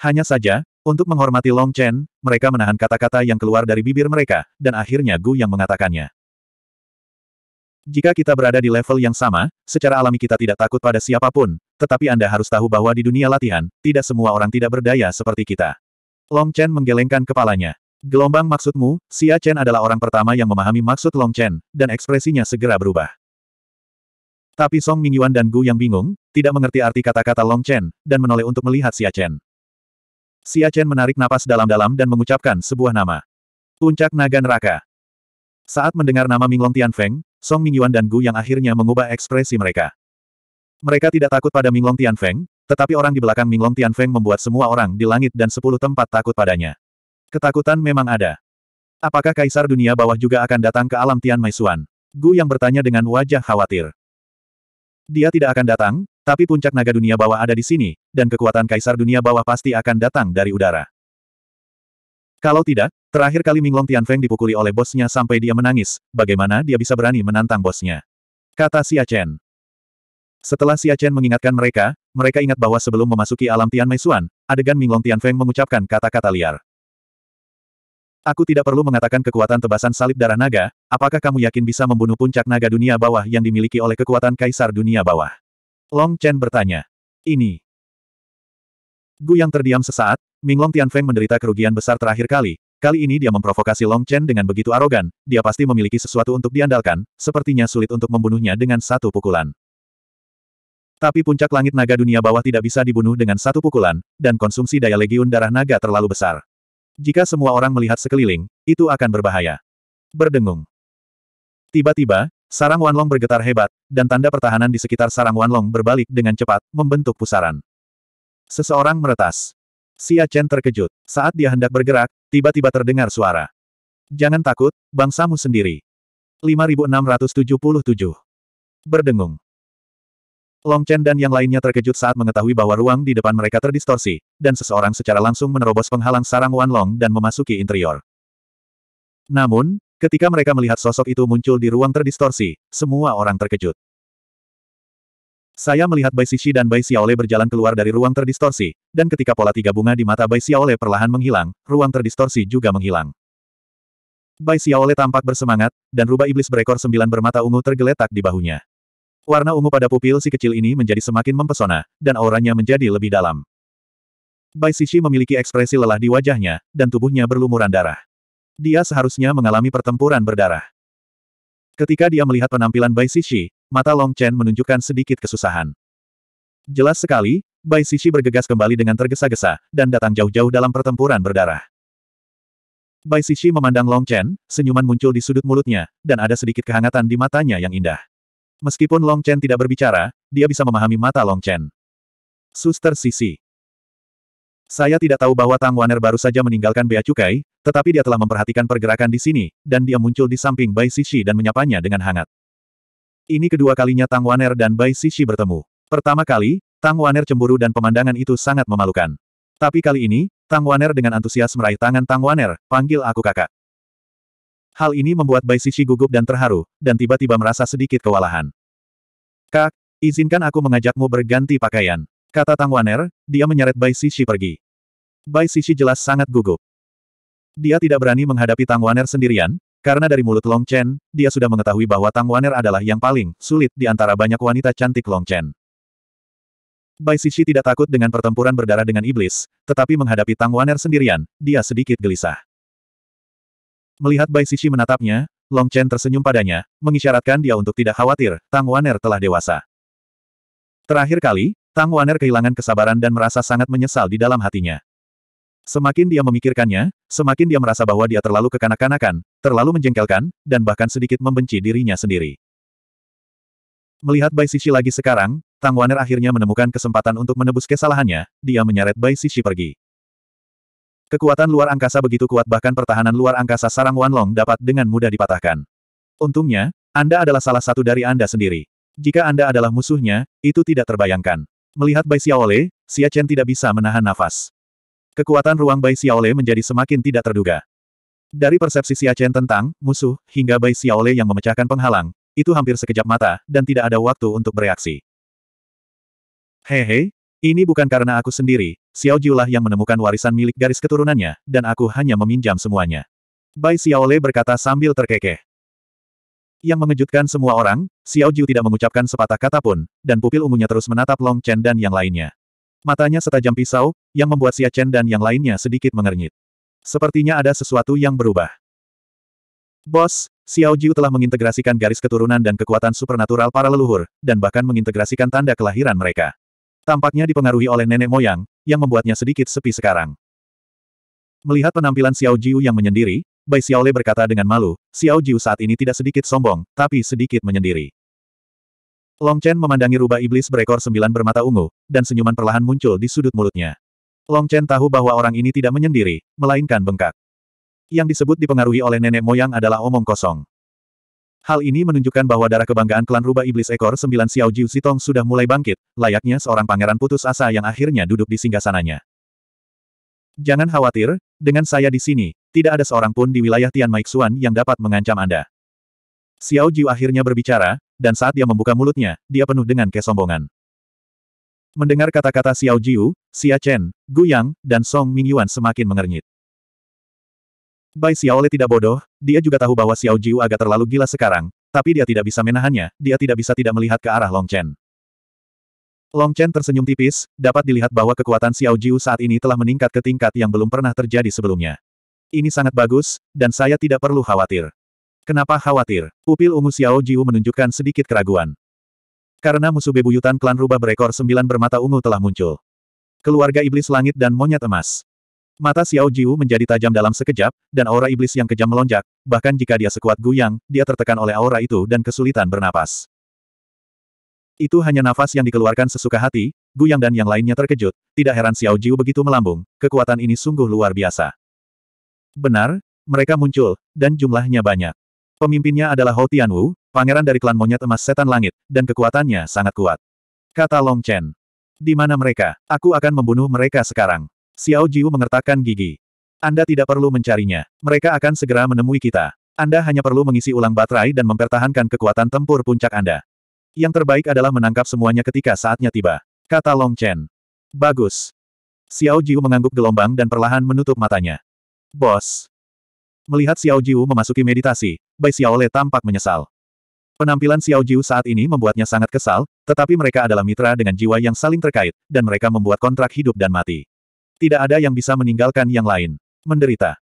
Hanya saja, untuk menghormati Long Chen, mereka menahan kata-kata yang keluar dari bibir mereka, dan akhirnya Gu yang mengatakannya. Jika kita berada di level yang sama, secara alami kita tidak takut pada siapapun, tetapi Anda harus tahu bahwa di dunia latihan, tidak semua orang tidak berdaya seperti kita. Long Chen menggelengkan kepalanya. Gelombang maksudmu, Xia Chen adalah orang pertama yang memahami maksud Long Chen, dan ekspresinya segera berubah. Tapi Song Mingyuan dan Gu yang bingung, tidak mengerti arti kata-kata Long Chen, dan menoleh untuk melihat Xia Chen. Xia Chen menarik napas dalam-dalam dan mengucapkan sebuah nama. Puncak Naga Neraka. Saat mendengar nama Minglong Tianfeng, Song Mingyuan dan Gu yang akhirnya mengubah ekspresi mereka. Mereka tidak takut pada Minglong Tianfeng, tetapi orang di belakang Minglong Tianfeng membuat semua orang di langit dan sepuluh tempat takut padanya. Ketakutan memang ada. Apakah kaisar dunia bawah juga akan datang ke alam Tian Maisuan? Gu yang bertanya dengan wajah khawatir. Dia tidak akan datang, tapi puncak naga dunia bawah ada di sini, dan kekuatan kaisar dunia bawah pasti akan datang dari udara. Kalau tidak, terakhir kali Minglong Feng dipukuli oleh bosnya sampai dia menangis, bagaimana dia bisa berani menantang bosnya? Kata Xia Chen. Setelah Xia Chen mengingatkan mereka, mereka ingat bahwa sebelum memasuki alam Tian Maisuan, adegan Minglong Feng mengucapkan kata-kata liar. Aku tidak perlu mengatakan kekuatan tebasan salib darah naga, apakah kamu yakin bisa membunuh puncak naga dunia bawah yang dimiliki oleh kekuatan kaisar dunia bawah? Long Chen bertanya. Ini. Gu yang terdiam sesaat, Ming Tian Tianfeng menderita kerugian besar terakhir kali, kali ini dia memprovokasi Long Chen dengan begitu arogan, dia pasti memiliki sesuatu untuk diandalkan, sepertinya sulit untuk membunuhnya dengan satu pukulan. Tapi puncak langit naga dunia bawah tidak bisa dibunuh dengan satu pukulan, dan konsumsi daya legiun darah naga terlalu besar. Jika semua orang melihat sekeliling, itu akan berbahaya. Berdengung. Tiba-tiba, sarang Wanlong bergetar hebat, dan tanda pertahanan di sekitar sarang Wanlong berbalik dengan cepat, membentuk pusaran. Seseorang meretas. Xia Chen terkejut. Saat dia hendak bergerak, tiba-tiba terdengar suara. Jangan takut, bangsamu sendiri. 5677. Berdengung. Long Chen dan yang lainnya terkejut saat mengetahui bahwa ruang di depan mereka terdistorsi, dan seseorang secara langsung menerobos penghalang sarang Wan Long dan memasuki interior. Namun, ketika mereka melihat sosok itu muncul di ruang terdistorsi, semua orang terkejut. Saya melihat Bai Xixi dan Bai Xiaole berjalan keluar dari ruang terdistorsi, dan ketika pola tiga bunga di mata Bai Xiaole perlahan menghilang, ruang terdistorsi juga menghilang. Bai Xiaole tampak bersemangat, dan rubah iblis berekor sembilan bermata ungu tergeletak di bahunya. Warna ungu pada pupil si kecil ini menjadi semakin mempesona, dan auranya menjadi lebih dalam. Bai Sishi memiliki ekspresi lelah di wajahnya, dan tubuhnya berlumuran darah. Dia seharusnya mengalami pertempuran berdarah. Ketika dia melihat penampilan Bai Sishi, mata Long Chen menunjukkan sedikit kesusahan. Jelas sekali, Bai Sishi bergegas kembali dengan tergesa-gesa, dan datang jauh-jauh dalam pertempuran berdarah. Bai Sishi memandang Long Chen, senyuman muncul di sudut mulutnya, dan ada sedikit kehangatan di matanya yang indah. Meskipun Long Chen tidak berbicara, dia bisa memahami mata Long Chen. Suster Sisi. Saya tidak tahu bahwa Tang Waner baru saja meninggalkan Bea Cukai, tetapi dia telah memperhatikan pergerakan di sini, dan dia muncul di samping Bai Sisi dan menyapanya dengan hangat. Ini kedua kalinya Tang Waner dan Bai Sisi bertemu. Pertama kali, Tang Waner cemburu dan pemandangan itu sangat memalukan. Tapi kali ini, Tang Waner dengan antusias meraih tangan Tang Waner, panggil aku kakak. Hal ini membuat Bai Sisi gugup dan terharu, dan tiba-tiba merasa sedikit kewalahan. Kak, izinkan aku mengajakmu berganti pakaian. Kata Tang Waner, dia menyeret Bai Sisi pergi. Bai Sisi jelas sangat gugup. Dia tidak berani menghadapi Tang Waner sendirian, karena dari mulut Long Chen, dia sudah mengetahui bahwa Tang Waner adalah yang paling sulit di antara banyak wanita cantik Long Chen. Bai Sisi tidak takut dengan pertempuran berdarah dengan iblis, tetapi menghadapi Tang Waner sendirian, dia sedikit gelisah. Melihat Bai Sisi menatapnya, Long Chen tersenyum padanya, mengisyaratkan dia untuk tidak khawatir, Tang Waner telah dewasa. Terakhir kali, Tang Waner kehilangan kesabaran dan merasa sangat menyesal di dalam hatinya. Semakin dia memikirkannya, semakin dia merasa bahwa dia terlalu kekanak-kanakan, terlalu menjengkelkan, dan bahkan sedikit membenci dirinya sendiri. Melihat Bai Sisi lagi sekarang, Tang Waner akhirnya menemukan kesempatan untuk menebus kesalahannya, dia menyeret Bai Sisi pergi. Kekuatan luar angkasa begitu kuat bahkan pertahanan luar angkasa sarang Wanlong dapat dengan mudah dipatahkan. Untungnya, Anda adalah salah satu dari Anda sendiri. Jika Anda adalah musuhnya, itu tidak terbayangkan. Melihat Bai Xiaole, Xia Chen tidak bisa menahan nafas. Kekuatan ruang Bai Xiaole menjadi semakin tidak terduga. Dari persepsi Xia Chen tentang musuh hingga Bai Xiaole yang memecahkan penghalang, itu hampir sekejap mata, dan tidak ada waktu untuk bereaksi. Hehe, ini bukan karena aku sendiri, Xiao lah yang menemukan warisan milik garis keturunannya, dan aku hanya meminjam semuanya. Bai Xiaole berkata sambil terkekeh. Yang mengejutkan semua orang, Xiao Jiu tidak mengucapkan sepatah kata pun, dan pupil ungunya terus menatap Long Chen dan yang lainnya. Matanya setajam pisau, yang membuat Xia Chen dan yang lainnya sedikit mengernyit. Sepertinya ada sesuatu yang berubah. Bos, Xiao Jiu telah mengintegrasikan garis keturunan dan kekuatan supernatural para leluhur, dan bahkan mengintegrasikan tanda kelahiran mereka. Tampaknya dipengaruhi oleh nenek moyang, yang membuatnya sedikit sepi sekarang. Melihat penampilan Xiao Jiu yang menyendiri, Bai Xiaole berkata dengan malu, Xiao Jiu saat ini tidak sedikit sombong, tapi sedikit menyendiri. Long Chen memandangi rubah iblis berekor sembilan bermata ungu, dan senyuman perlahan muncul di sudut mulutnya. Long Chen tahu bahwa orang ini tidak menyendiri, melainkan bengkak. Yang disebut dipengaruhi oleh nenek moyang adalah omong kosong. Hal ini menunjukkan bahwa darah kebanggaan klan rubah iblis ekor sembilan Xiao Jiu Zitong sudah mulai bangkit, layaknya seorang pangeran putus asa yang akhirnya duduk di singgasananya. Jangan khawatir, dengan saya di sini, tidak ada seorang pun di wilayah Tian Maixuan yang dapat mengancam Anda. Xiao Jiu akhirnya berbicara, dan saat dia membuka mulutnya, dia penuh dengan kesombongan. Mendengar kata-kata Xiao Jiu, Xia Chen, Gu Yang, dan Song Mingyuan semakin mengernyit. Bai Xiaole tidak bodoh, dia juga tahu bahwa Xiao Jiu agak terlalu gila sekarang, tapi dia tidak bisa menahannya, dia tidak bisa tidak melihat ke arah Long Chen. Long Chen tersenyum tipis, dapat dilihat bahwa kekuatan Xiao Jiu saat ini telah meningkat ke tingkat yang belum pernah terjadi sebelumnya. Ini sangat bagus, dan saya tidak perlu khawatir. Kenapa khawatir? Upil ungu Xiao Jiu menunjukkan sedikit keraguan. Karena musuh bebuyutan klan rubah berekor sembilan bermata ungu telah muncul. Keluarga iblis langit dan monyet emas. Mata Xiao Jiu menjadi tajam dalam sekejap, dan aura iblis yang kejam melonjak, bahkan jika dia sekuat Guyang, dia tertekan oleh aura itu dan kesulitan bernapas. Itu hanya nafas yang dikeluarkan sesuka hati, Guyang dan yang lainnya terkejut, tidak heran Xiao Jiu begitu melambung, kekuatan ini sungguh luar biasa. Benar, mereka muncul, dan jumlahnya banyak. Pemimpinnya adalah Hou Tianwu, pangeran dari klan monyet emas setan langit, dan kekuatannya sangat kuat. Kata Long Chen. Di mana mereka? Aku akan membunuh mereka sekarang. Xiao Jiu mengertakkan gigi. Anda tidak perlu mencarinya. Mereka akan segera menemui kita. Anda hanya perlu mengisi ulang baterai dan mempertahankan kekuatan tempur puncak Anda. Yang terbaik adalah menangkap semuanya ketika saatnya tiba. Kata Long Chen. Bagus. Xiao Jiu mengangguk gelombang dan perlahan menutup matanya. Bos. Melihat Xiao Jiu memasuki meditasi, Bai Xiaole tampak menyesal. Penampilan Xiao Jiu saat ini membuatnya sangat kesal, tetapi mereka adalah mitra dengan jiwa yang saling terkait, dan mereka membuat kontrak hidup dan mati. Tidak ada yang bisa meninggalkan yang lain. Menderita.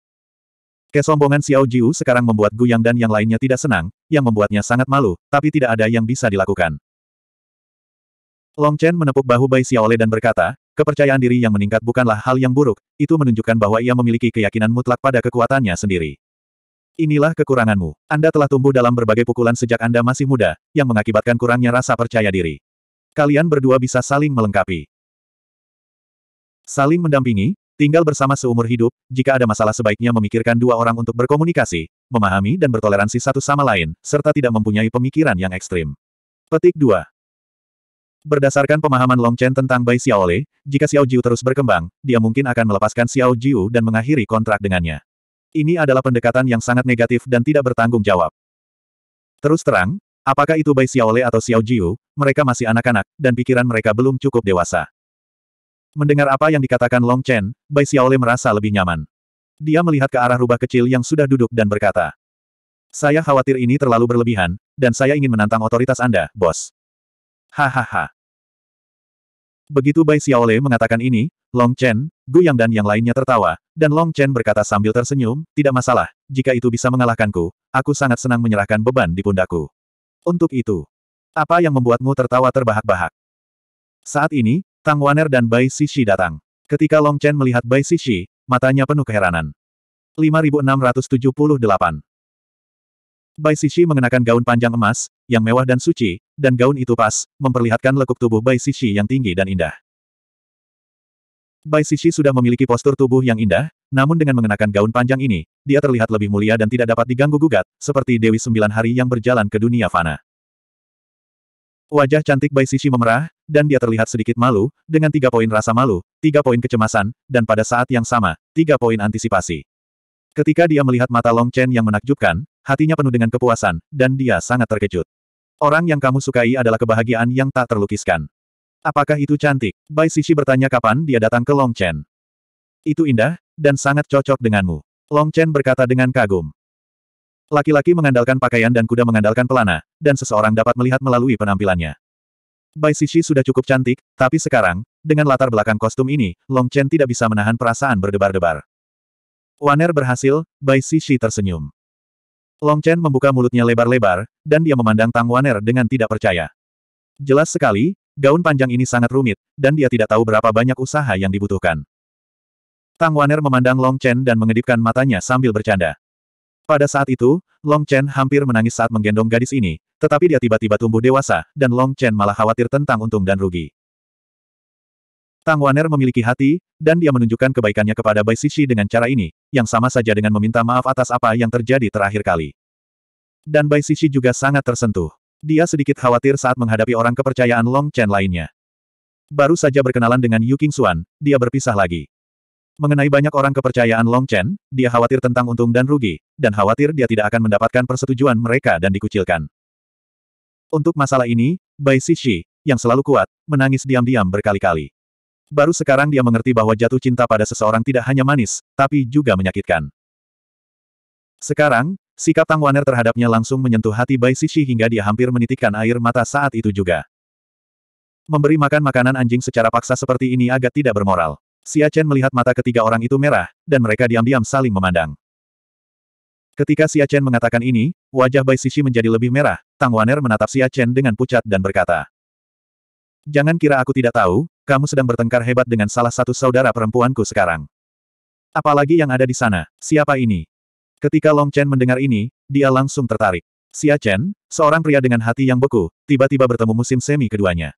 Kesombongan Xiao Jiu sekarang membuat Gu Yang dan yang lainnya tidak senang, yang membuatnya sangat malu, tapi tidak ada yang bisa dilakukan. Long Chen menepuk bahu Bai Xiaole dan berkata, kepercayaan diri yang meningkat bukanlah hal yang buruk, itu menunjukkan bahwa ia memiliki keyakinan mutlak pada kekuatannya sendiri. Inilah kekuranganmu. Anda telah tumbuh dalam berbagai pukulan sejak Anda masih muda, yang mengakibatkan kurangnya rasa percaya diri. Kalian berdua bisa saling melengkapi. Saling mendampingi, tinggal bersama seumur hidup, jika ada masalah sebaiknya memikirkan dua orang untuk berkomunikasi, memahami dan bertoleransi satu sama lain, serta tidak mempunyai pemikiran yang ekstrim. Petik 2. Berdasarkan pemahaman Long Chen tentang Bai Xiaole, jika Xiao Jiu terus berkembang, dia mungkin akan melepaskan Xiao Jiu dan mengakhiri kontrak dengannya. Ini adalah pendekatan yang sangat negatif dan tidak bertanggung jawab. Terus terang, apakah itu Bai Xiaole atau Xiao Jiu, mereka masih anak-anak, dan pikiran mereka belum cukup dewasa. Mendengar apa yang dikatakan Long Chen, Bai Xiaole merasa lebih nyaman. Dia melihat ke arah rubah kecil yang sudah duduk dan berkata, Saya khawatir ini terlalu berlebihan, dan saya ingin menantang otoritas Anda, bos. Hahaha. Begitu Bai Xiaole mengatakan ini, Long Chen, Gu Yang dan yang lainnya tertawa, dan Long Chen berkata sambil tersenyum, tidak masalah, jika itu bisa mengalahkanku, aku sangat senang menyerahkan beban di pundakku. Untuk itu, apa yang membuatmu tertawa terbahak-bahak? Saat ini, Tang Waner dan Bai Sisi datang. Ketika Long Chen melihat Bai Sisi, matanya penuh keheranan. 5678 Bai Sishi mengenakan gaun panjang emas, yang mewah dan suci, dan gaun itu pas, memperlihatkan lekuk tubuh Bai Sisi yang tinggi dan indah. Bai Sisi sudah memiliki postur tubuh yang indah, namun dengan mengenakan gaun panjang ini, dia terlihat lebih mulia dan tidak dapat diganggu-gugat, seperti Dewi Sembilan Hari yang berjalan ke dunia fana. Wajah cantik Bai Sisi memerah, dan dia terlihat sedikit malu, dengan tiga poin rasa malu, tiga poin kecemasan, dan pada saat yang sama, tiga poin antisipasi. Ketika dia melihat mata Long Chen yang menakjubkan, hatinya penuh dengan kepuasan, dan dia sangat terkejut. Orang yang kamu sukai adalah kebahagiaan yang tak terlukiskan. Apakah itu cantik? Bai Sisi bertanya kapan dia datang ke Long Chen. Itu indah, dan sangat cocok denganmu. Long Chen berkata dengan kagum. Laki-laki mengandalkan pakaian dan kuda mengandalkan pelana, dan seseorang dapat melihat melalui penampilannya. Bai Sishi sudah cukup cantik, tapi sekarang, dengan latar belakang kostum ini, Long Chen tidak bisa menahan perasaan berdebar-debar. Waner berhasil, Bai Sishi tersenyum. Long Chen membuka mulutnya lebar-lebar, dan dia memandang Tang Waner dengan tidak percaya. Jelas sekali, gaun panjang ini sangat rumit, dan dia tidak tahu berapa banyak usaha yang dibutuhkan. Tang Waner memandang Long Chen dan mengedipkan matanya sambil bercanda. Pada saat itu, Long Chen hampir menangis saat menggendong gadis ini, tetapi dia tiba-tiba tumbuh dewasa, dan Long Chen malah khawatir tentang untung dan rugi. Tang Waner memiliki hati, dan dia menunjukkan kebaikannya kepada Bai Sishi dengan cara ini, yang sama saja dengan meminta maaf atas apa yang terjadi terakhir kali. Dan Bai Sishi juga sangat tersentuh. Dia sedikit khawatir saat menghadapi orang kepercayaan Long Chen lainnya. Baru saja berkenalan dengan Yu Xuan, dia berpisah lagi. Mengenai banyak orang kepercayaan Long Chen, dia khawatir tentang untung dan rugi, dan khawatir dia tidak akan mendapatkan persetujuan mereka dan dikucilkan. Untuk masalah ini, Bai Sishi yang selalu kuat, menangis diam-diam berkali-kali. Baru sekarang dia mengerti bahwa jatuh cinta pada seseorang tidak hanya manis, tapi juga menyakitkan. Sekarang, sikap Tang Waner terhadapnya langsung menyentuh hati Bai Sishi hingga dia hampir menitikkan air mata saat itu juga. Memberi makan makanan anjing secara paksa seperti ini agak tidak bermoral. Xia Chen melihat mata ketiga orang itu merah, dan mereka diam-diam saling memandang. Ketika Xia Chen mengatakan ini, wajah Bai Sisi menjadi lebih merah, Tang Waner menatap Xia Chen dengan pucat dan berkata, Jangan kira aku tidak tahu, kamu sedang bertengkar hebat dengan salah satu saudara perempuanku sekarang. Apalagi yang ada di sana, siapa ini? Ketika Long Chen mendengar ini, dia langsung tertarik. Xia Chen, seorang pria dengan hati yang beku, tiba-tiba bertemu musim semi keduanya.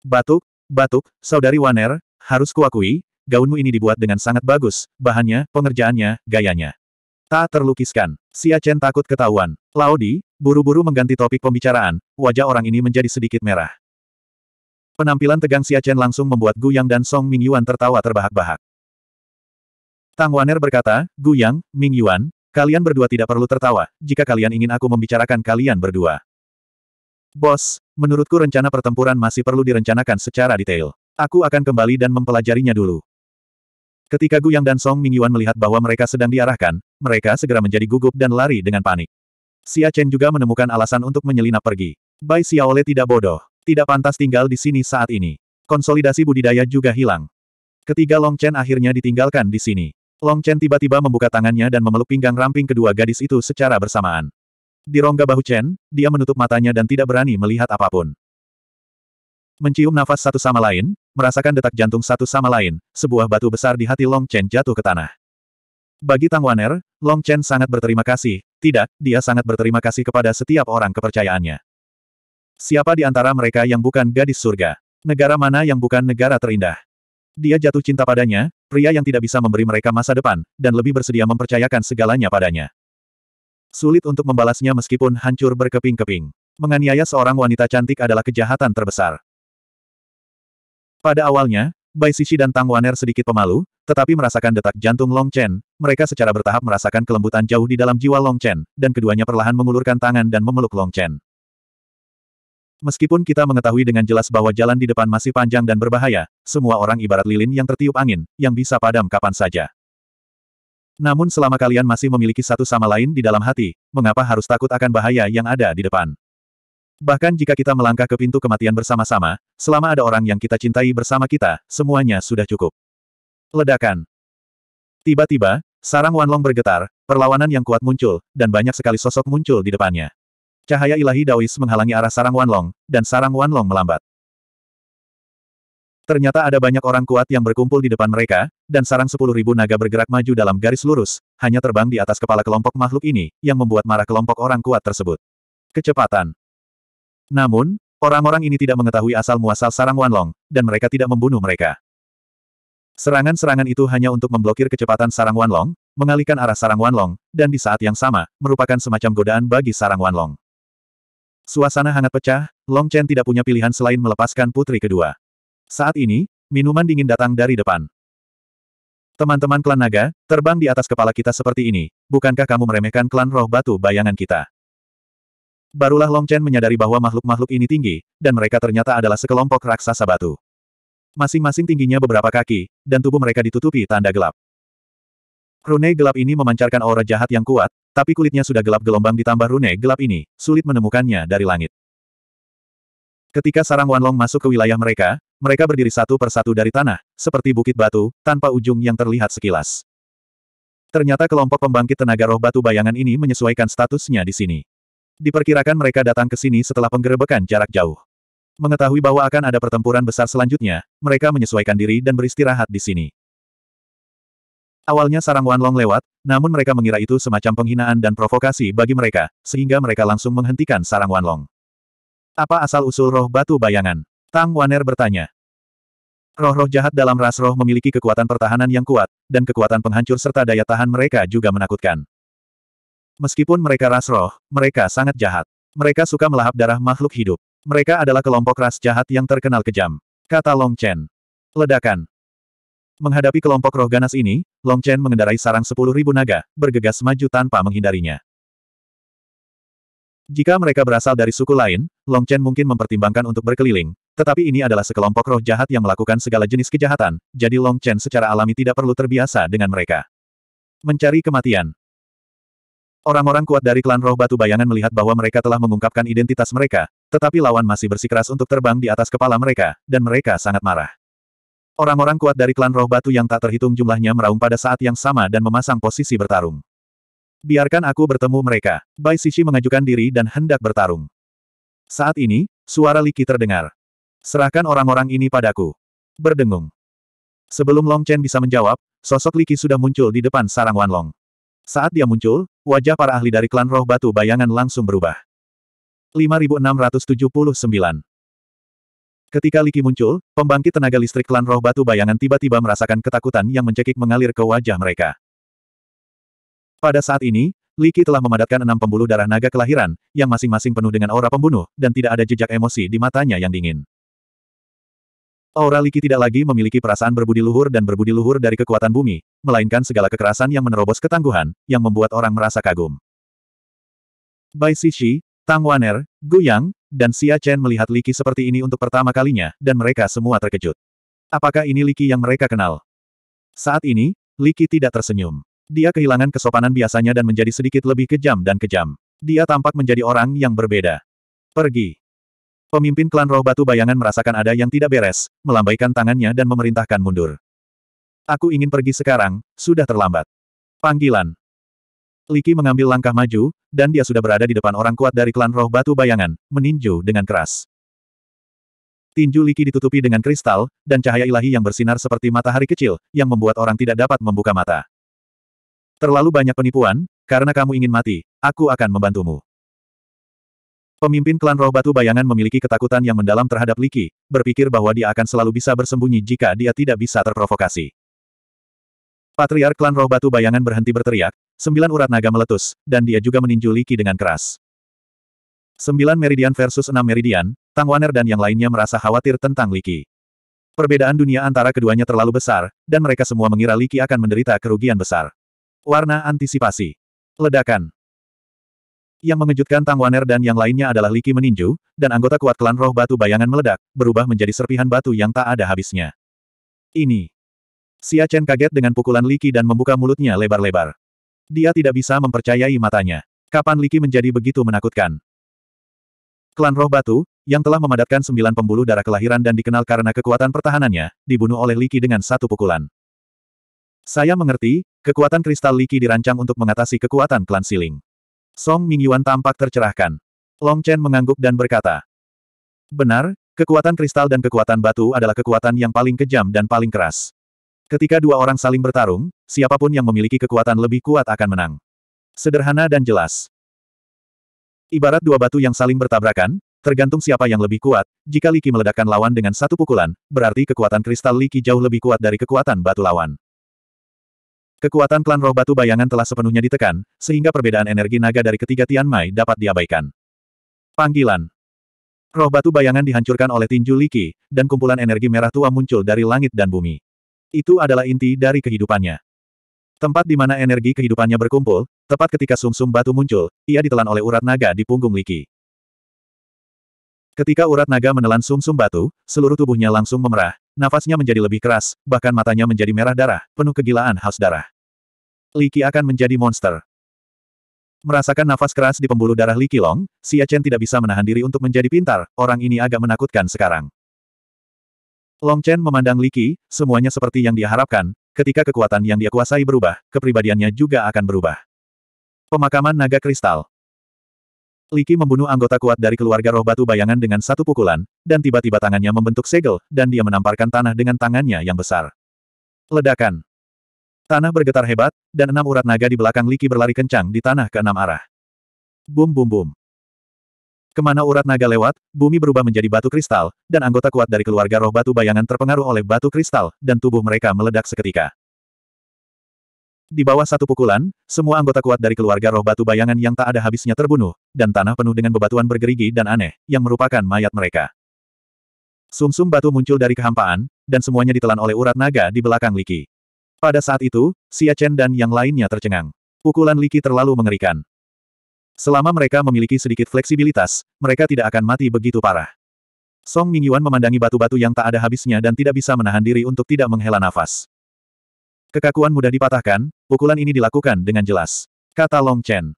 Batuk, batuk, saudari Waner, harus kuakui, gaunmu ini dibuat dengan sangat bagus, bahannya, pengerjaannya, gayanya. Tak terlukiskan. Si Achen takut ketahuan. Laodi, buru-buru mengganti topik pembicaraan, wajah orang ini menjadi sedikit merah. Penampilan tegang si Achen langsung membuat Gu Yang dan Song Ming Yuan tertawa terbahak-bahak. Tang Waner berkata, Gu Yang, Ming Yuan, kalian berdua tidak perlu tertawa, jika kalian ingin aku membicarakan kalian berdua. Bos, menurutku rencana pertempuran masih perlu direncanakan secara detail. Aku akan kembali dan mempelajarinya dulu. Ketika Gu Yang dan Song Mingyuan melihat bahwa mereka sedang diarahkan, mereka segera menjadi gugup dan lari dengan panik. Xia Chen juga menemukan alasan untuk menyelinap pergi. Bai Xiaole tidak bodoh. Tidak pantas tinggal di sini saat ini. Konsolidasi budidaya juga hilang. Ketiga Long Chen akhirnya ditinggalkan di sini. Long Chen tiba-tiba membuka tangannya dan memeluk pinggang ramping kedua gadis itu secara bersamaan. Di rongga bahu Chen, dia menutup matanya dan tidak berani melihat apapun. Mencium nafas satu sama lain, Merasakan detak jantung satu sama lain, sebuah batu besar di hati Long Chen jatuh ke tanah. Bagi Tang Waner, Long Chen sangat berterima kasih. Tidak, dia sangat berterima kasih kepada setiap orang kepercayaannya. Siapa di antara mereka yang bukan gadis surga? Negara mana yang bukan negara terindah? Dia jatuh cinta padanya, pria yang tidak bisa memberi mereka masa depan, dan lebih bersedia mempercayakan segalanya padanya. Sulit untuk membalasnya meskipun hancur berkeping-keping. Menganiaya seorang wanita cantik adalah kejahatan terbesar. Pada awalnya, Bai Sisi dan Tang Waner sedikit pemalu, tetapi merasakan detak jantung Long Chen, mereka secara bertahap merasakan kelembutan jauh di dalam jiwa Long Chen, dan keduanya perlahan mengulurkan tangan dan memeluk Long Chen. Meskipun kita mengetahui dengan jelas bahwa jalan di depan masih panjang dan berbahaya, semua orang ibarat lilin yang tertiup angin, yang bisa padam kapan saja. Namun selama kalian masih memiliki satu sama lain di dalam hati, mengapa harus takut akan bahaya yang ada di depan? Bahkan jika kita melangkah ke pintu kematian bersama-sama, selama ada orang yang kita cintai bersama kita, semuanya sudah cukup. Ledakan. Tiba-tiba, sarang Wanlong bergetar, perlawanan yang kuat muncul, dan banyak sekali sosok muncul di depannya. Cahaya ilahi Daois menghalangi arah sarang Wanlong, dan sarang Wanlong melambat. Ternyata ada banyak orang kuat yang berkumpul di depan mereka, dan sarang sepuluh ribu naga bergerak maju dalam garis lurus, hanya terbang di atas kepala kelompok makhluk ini, yang membuat marah kelompok orang kuat tersebut. Kecepatan namun, orang-orang ini tidak mengetahui asal-muasal sarang Wanlong, dan mereka tidak membunuh mereka. Serangan-serangan itu hanya untuk memblokir kecepatan sarang Wanlong, mengalihkan arah sarang Wanlong, dan di saat yang sama, merupakan semacam godaan bagi sarang Wanlong. Suasana hangat pecah, Long Chen tidak punya pilihan selain melepaskan putri kedua. Saat ini, minuman dingin datang dari depan. Teman-teman klan naga, terbang di atas kepala kita seperti ini, bukankah kamu meremehkan klan roh batu bayangan kita? Barulah Long Chen menyadari bahwa makhluk-makhluk ini tinggi, dan mereka ternyata adalah sekelompok raksasa batu. Masing-masing tingginya beberapa kaki, dan tubuh mereka ditutupi tanda gelap. Rune gelap ini memancarkan aura jahat yang kuat, tapi kulitnya sudah gelap gelombang ditambah rune gelap ini, sulit menemukannya dari langit. Ketika sarang Wanlong masuk ke wilayah mereka, mereka berdiri satu persatu dari tanah, seperti bukit batu, tanpa ujung yang terlihat sekilas. Ternyata kelompok pembangkit tenaga roh batu bayangan ini menyesuaikan statusnya di sini. Diperkirakan mereka datang ke sini setelah penggerebekan jarak jauh. Mengetahui bahwa akan ada pertempuran besar selanjutnya, mereka menyesuaikan diri dan beristirahat di sini. Awalnya sarang Wanlong lewat, namun mereka mengira itu semacam penghinaan dan provokasi bagi mereka, sehingga mereka langsung menghentikan sarang Wanlong. Apa asal-usul roh batu bayangan? Tang Waner bertanya. Roh-roh jahat dalam ras roh memiliki kekuatan pertahanan yang kuat, dan kekuatan penghancur serta daya tahan mereka juga menakutkan. Meskipun mereka ras roh, mereka sangat jahat. Mereka suka melahap darah makhluk hidup. Mereka adalah kelompok ras jahat yang terkenal kejam. Kata Long Chen. Ledakan. Menghadapi kelompok roh ganas ini, Long Chen mengendarai sarang sepuluh ribu naga, bergegas maju tanpa menghindarinya. Jika mereka berasal dari suku lain, Long Chen mungkin mempertimbangkan untuk berkeliling, tetapi ini adalah sekelompok roh jahat yang melakukan segala jenis kejahatan, jadi Long Chen secara alami tidak perlu terbiasa dengan mereka. Mencari kematian. Orang-orang kuat dari klan roh batu bayangan melihat bahwa mereka telah mengungkapkan identitas mereka, tetapi lawan masih bersikeras untuk terbang di atas kepala mereka, dan mereka sangat marah. Orang-orang kuat dari klan roh batu yang tak terhitung jumlahnya meraung pada saat yang sama dan memasang posisi bertarung. Biarkan aku bertemu mereka. Bai Sisi mengajukan diri dan hendak bertarung. Saat ini, suara Liki terdengar. Serahkan orang-orang ini padaku. Berdengung. Sebelum Long Chen bisa menjawab, sosok Liki sudah muncul di depan sarang Wan Long. Saat dia muncul, wajah para ahli dari klan roh batu bayangan langsung berubah. 5679 Ketika Liki muncul, pembangkit tenaga listrik klan roh batu bayangan tiba-tiba merasakan ketakutan yang mencekik mengalir ke wajah mereka. Pada saat ini, Liki telah memadatkan enam pembuluh darah naga kelahiran, yang masing-masing penuh dengan aura pembunuh, dan tidak ada jejak emosi di matanya yang dingin. Aura Liki tidak lagi memiliki perasaan berbudi luhur dan berbudi luhur dari kekuatan bumi, melainkan segala kekerasan yang menerobos ketangguhan, yang membuat orang merasa kagum. Bai Sishi, Tang Waner, Gu Yang, dan Xia Chen melihat Liki seperti ini untuk pertama kalinya, dan mereka semua terkejut. Apakah ini Liki yang mereka kenal? Saat ini, Liki tidak tersenyum. Dia kehilangan kesopanan biasanya dan menjadi sedikit lebih kejam dan kejam. Dia tampak menjadi orang yang berbeda. Pergi. Pemimpin klan roh batu bayangan merasakan ada yang tidak beres, melambaikan tangannya dan memerintahkan mundur. Aku ingin pergi sekarang, sudah terlambat. Panggilan. Liki mengambil langkah maju, dan dia sudah berada di depan orang kuat dari klan roh batu bayangan, meninju dengan keras. Tinju Liki ditutupi dengan kristal, dan cahaya ilahi yang bersinar seperti matahari kecil, yang membuat orang tidak dapat membuka mata. Terlalu banyak penipuan, karena kamu ingin mati, aku akan membantumu. Pemimpin klan roh batu bayangan memiliki ketakutan yang mendalam terhadap Liki, berpikir bahwa dia akan selalu bisa bersembunyi jika dia tidak bisa terprovokasi. Patriark klan roh batu bayangan berhenti berteriak, sembilan urat naga meletus, dan dia juga meninju Liki dengan keras. Sembilan meridian versus enam meridian, Tang Waner dan yang lainnya merasa khawatir tentang Liki. Perbedaan dunia antara keduanya terlalu besar, dan mereka semua mengira Liki akan menderita kerugian besar. Warna antisipasi. Ledakan. Yang mengejutkan Tang Waner dan yang lainnya adalah Liki meninju, dan anggota kuat klan roh batu bayangan meledak, berubah menjadi serpihan batu yang tak ada habisnya. Ini. Xia Chen kaget dengan pukulan Liki dan membuka mulutnya lebar-lebar. Dia tidak bisa mempercayai matanya. Kapan Liki menjadi begitu menakutkan? Klan roh batu, yang telah memadatkan sembilan pembuluh darah kelahiran dan dikenal karena kekuatan pertahanannya, dibunuh oleh Liki dengan satu pukulan. Saya mengerti, kekuatan kristal Liki dirancang untuk mengatasi kekuatan klan siling. Song Mingyuan tampak tercerahkan. Long Chen mengangguk dan berkata. Benar, kekuatan kristal dan kekuatan batu adalah kekuatan yang paling kejam dan paling keras. Ketika dua orang saling bertarung, siapapun yang memiliki kekuatan lebih kuat akan menang. Sederhana dan jelas. Ibarat dua batu yang saling bertabrakan, tergantung siapa yang lebih kuat, jika Liki meledakkan lawan dengan satu pukulan, berarti kekuatan kristal Liki jauh lebih kuat dari kekuatan batu lawan. Kekuatan klan roh batu bayangan telah sepenuhnya ditekan, sehingga perbedaan energi naga dari ketiga Tian Mai dapat diabaikan. Panggilan Roh batu bayangan dihancurkan oleh tinju Liki, dan kumpulan energi merah tua muncul dari langit dan bumi. Itu adalah inti dari kehidupannya. Tempat di mana energi kehidupannya berkumpul, tepat ketika sumsum -sum batu muncul, ia ditelan oleh urat naga di punggung Liki. Ketika urat naga menelan sumsum -sum batu, seluruh tubuhnya langsung memerah, Nafasnya menjadi lebih keras, bahkan matanya menjadi merah darah, penuh kegilaan haus darah. Li Liki akan menjadi monster. Merasakan nafas keras di pembuluh darah Li Long, Xia Chen tidak bisa menahan diri untuk menjadi pintar, orang ini agak menakutkan sekarang. Long Chen memandang Li Qi, semuanya seperti yang dia harapkan, ketika kekuatan yang dia kuasai berubah, kepribadiannya juga akan berubah. Pemakaman Naga Kristal Liki membunuh anggota kuat dari keluarga roh batu bayangan dengan satu pukulan, dan tiba-tiba tangannya membentuk segel, dan dia menamparkan tanah dengan tangannya yang besar. Ledakan. Tanah bergetar hebat, dan enam urat naga di belakang Liki berlari kencang di tanah ke enam arah. Bum bum bum. Kemana urat naga lewat, bumi berubah menjadi batu kristal, dan anggota kuat dari keluarga roh batu bayangan terpengaruh oleh batu kristal, dan tubuh mereka meledak seketika. Di bawah satu pukulan, semua anggota kuat dari keluarga roh batu bayangan yang tak ada habisnya terbunuh, dan tanah penuh dengan bebatuan bergerigi dan aneh, yang merupakan mayat mereka. Sumsum -sum batu muncul dari kehampaan, dan semuanya ditelan oleh urat naga di belakang Liki. Pada saat itu, Xia Chen dan yang lainnya tercengang. Pukulan Liki terlalu mengerikan. Selama mereka memiliki sedikit fleksibilitas, mereka tidak akan mati begitu parah. Song Mingyuan memandangi batu-batu yang tak ada habisnya dan tidak bisa menahan diri untuk tidak menghela nafas. Kekakuan mudah dipatahkan, pukulan ini dilakukan dengan jelas. Kata Long Chen.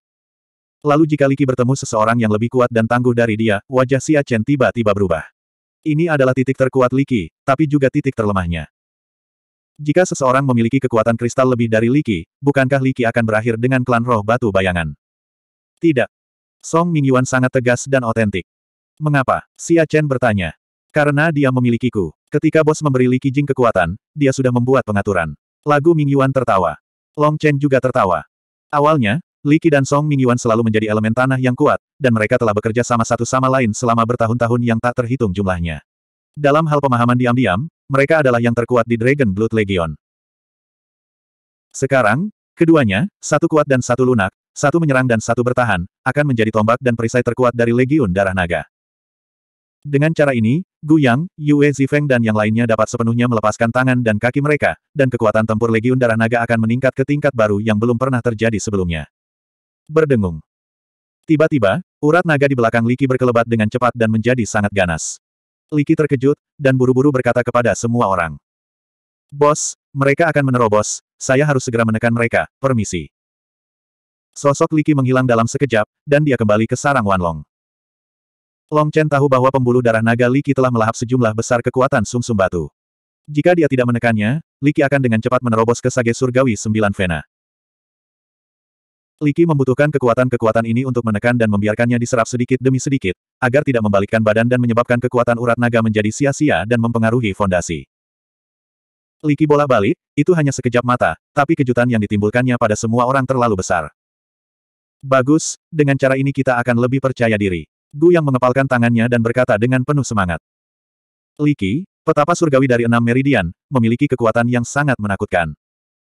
Lalu jika Liki bertemu seseorang yang lebih kuat dan tangguh dari dia, wajah Xia Chen tiba-tiba berubah. Ini adalah titik terkuat Liki, tapi juga titik terlemahnya. Jika seseorang memiliki kekuatan kristal lebih dari Liki, bukankah Liki akan berakhir dengan klan roh batu bayangan? Tidak. Song Mingyuan sangat tegas dan otentik. Mengapa? Xia Chen bertanya. Karena dia memilikiku. Ketika bos memberi Liki Jing kekuatan, dia sudah membuat pengaturan. Lagu Mingyuan tertawa. Long Chen juga tertawa. Awalnya, Li Qi dan Song Mingyuan selalu menjadi elemen tanah yang kuat, dan mereka telah bekerja sama satu sama lain selama bertahun-tahun yang tak terhitung jumlahnya. Dalam hal pemahaman diam-diam, mereka adalah yang terkuat di Dragon Blood Legion. Sekarang, keduanya, satu kuat dan satu lunak, satu menyerang dan satu bertahan, akan menjadi tombak dan perisai terkuat dari Legion Darah Naga. Dengan cara ini, Gu Yang, Yue Zifeng dan yang lainnya dapat sepenuhnya melepaskan tangan dan kaki mereka, dan kekuatan tempur Legiun Darah Naga akan meningkat ke tingkat baru yang belum pernah terjadi sebelumnya. Berdengung. Tiba-tiba, urat naga di belakang Liki berkelebat dengan cepat dan menjadi sangat ganas. Liki terkejut, dan buru-buru berkata kepada semua orang. Bos, mereka akan menerobos, saya harus segera menekan mereka, permisi. Sosok Liki menghilang dalam sekejap, dan dia kembali ke sarang Wanlong. Long Chen tahu bahwa pembuluh darah naga Li Qi telah melahap sejumlah besar kekuatan sumsum -sum batu. Jika dia tidak menekannya, Li Qi akan dengan cepat menerobos ke sage surgawi sembilan vena. Li Qi membutuhkan kekuatan-kekuatan ini untuk menekan dan membiarkannya diserap sedikit demi sedikit, agar tidak membalikkan badan dan menyebabkan kekuatan urat naga menjadi sia-sia dan mempengaruhi fondasi. Li Qi bola balik, itu hanya sekejap mata, tapi kejutan yang ditimbulkannya pada semua orang terlalu besar. Bagus, dengan cara ini kita akan lebih percaya diri. Gu yang mengepalkan tangannya dan berkata dengan penuh semangat. Li Qi, petapa surgawi dari enam meridian, memiliki kekuatan yang sangat menakutkan.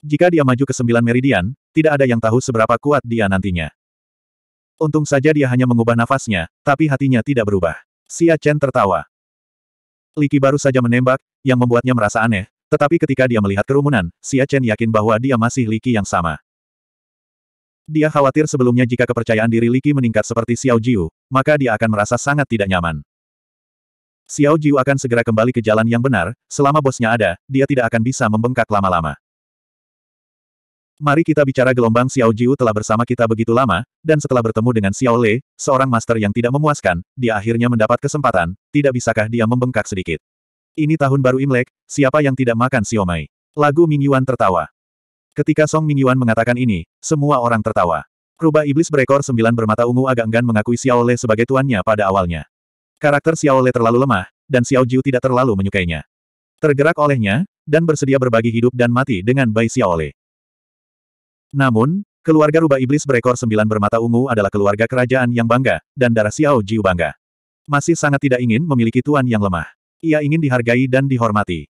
Jika dia maju ke sembilan meridian, tidak ada yang tahu seberapa kuat dia nantinya. Untung saja dia hanya mengubah nafasnya, tapi hatinya tidak berubah. Xia Chen tertawa. Li Qi baru saja menembak, yang membuatnya merasa aneh, tetapi ketika dia melihat kerumunan, Xia Chen yakin bahwa dia masih Li Qi yang sama. Dia khawatir sebelumnya jika kepercayaan diri Li Qi meningkat seperti Xiao Jiu, maka dia akan merasa sangat tidak nyaman. Xiao Jiu akan segera kembali ke jalan yang benar, selama bosnya ada, dia tidak akan bisa membengkak lama-lama. Mari kita bicara gelombang Xiao Jiu telah bersama kita begitu lama, dan setelah bertemu dengan Xiao Le, seorang master yang tidak memuaskan, dia akhirnya mendapat kesempatan, tidak bisakah dia membengkak sedikit. Ini tahun baru Imlek, siapa yang tidak makan siomay? Lagu Mingyuan tertawa. Ketika Song Mingyuan mengatakan ini, semua orang tertawa. Rubah iblis berekor sembilan bermata ungu agak enggan mengakui Xiao Le sebagai tuannya pada awalnya. Karakter Xiao Le terlalu lemah, dan Xiao Jiu tidak terlalu menyukainya. Tergerak olehnya, dan bersedia berbagi hidup dan mati dengan Bai Xiao Le. Namun, keluarga rubah iblis berekor sembilan bermata ungu adalah keluarga kerajaan yang bangga, dan darah Xiao Jiu bangga. Masih sangat tidak ingin memiliki tuan yang lemah. Ia ingin dihargai dan dihormati.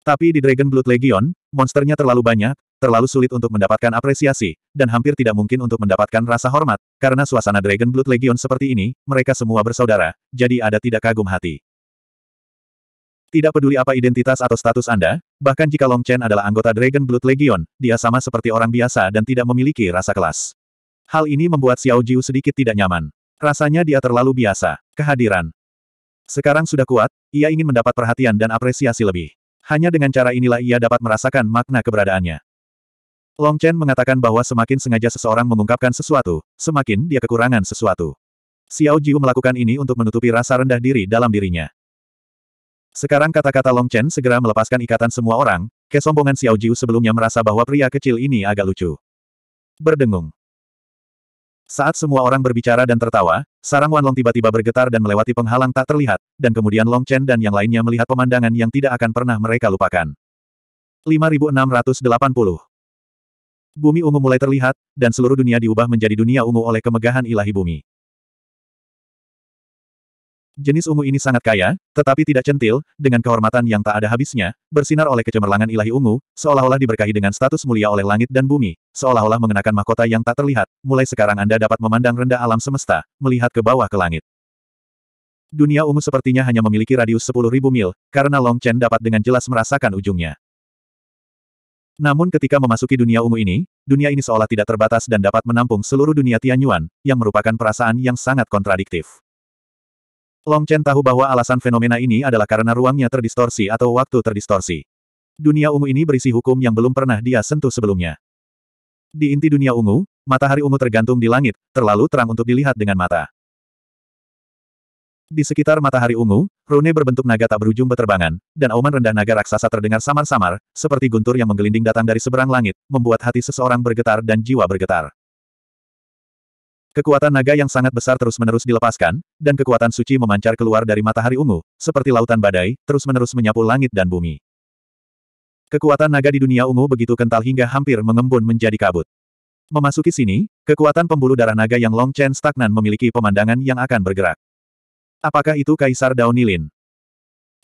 Tapi di Dragon Blood Legion, Monsternya terlalu banyak, terlalu sulit untuk mendapatkan apresiasi, dan hampir tidak mungkin untuk mendapatkan rasa hormat, karena suasana Dragon Blood Legion seperti ini, mereka semua bersaudara, jadi ada tidak kagum hati. Tidak peduli apa identitas atau status Anda, bahkan jika Long Chen adalah anggota Dragon Blood Legion, dia sama seperti orang biasa dan tidak memiliki rasa kelas. Hal ini membuat Xiao Jiu sedikit tidak nyaman. Rasanya dia terlalu biasa. Kehadiran. Sekarang sudah kuat, ia ingin mendapat perhatian dan apresiasi lebih. Hanya dengan cara inilah ia dapat merasakan makna keberadaannya. Long Chen mengatakan bahwa semakin sengaja seseorang mengungkapkan sesuatu, semakin dia kekurangan sesuatu. Xiao Jiu melakukan ini untuk menutupi rasa rendah diri dalam dirinya. Sekarang kata-kata Long Chen segera melepaskan ikatan semua orang, kesombongan Xiao Jiu sebelumnya merasa bahwa pria kecil ini agak lucu. Berdengung. Saat semua orang berbicara dan tertawa, sarang Wanlong tiba-tiba bergetar dan melewati penghalang tak terlihat, dan kemudian Long Chen dan yang lainnya melihat pemandangan yang tidak akan pernah mereka lupakan. 5680 Bumi ungu mulai terlihat, dan seluruh dunia diubah menjadi dunia ungu oleh kemegahan ilahi bumi. Jenis ungu ini sangat kaya, tetapi tidak centil, dengan kehormatan yang tak ada habisnya, bersinar oleh kecemerlangan ilahi ungu, seolah-olah diberkahi dengan status mulia oleh langit dan bumi, seolah-olah mengenakan mahkota yang tak terlihat. Mulai sekarang Anda dapat memandang rendah alam semesta, melihat ke bawah ke langit. Dunia ungu sepertinya hanya memiliki radius 10.000 mil, karena Long Chen dapat dengan jelas merasakan ujungnya. Namun ketika memasuki dunia ungu ini, dunia ini seolah tidak terbatas dan dapat menampung seluruh dunia Tianyuan, yang merupakan perasaan yang sangat kontradiktif. Long Chen tahu bahwa alasan fenomena ini adalah karena ruangnya terdistorsi atau waktu terdistorsi. Dunia ungu ini berisi hukum yang belum pernah dia sentuh sebelumnya. Di inti dunia ungu, matahari ungu tergantung di langit, terlalu terang untuk dilihat dengan mata. Di sekitar matahari ungu, Rune berbentuk naga tak berujung beterbangan, dan auman rendah naga raksasa terdengar samar-samar, seperti guntur yang menggelinding datang dari seberang langit, membuat hati seseorang bergetar dan jiwa bergetar. Kekuatan naga yang sangat besar terus-menerus dilepaskan, dan kekuatan suci memancar keluar dari matahari ungu, seperti lautan badai, terus-menerus menyapu langit dan bumi. Kekuatan naga di dunia ungu begitu kental hingga hampir mengembun menjadi kabut. Memasuki sini, kekuatan pembuluh darah naga yang Long Chen stagnan memiliki pemandangan yang akan bergerak. Apakah itu Kaisar Daunilin?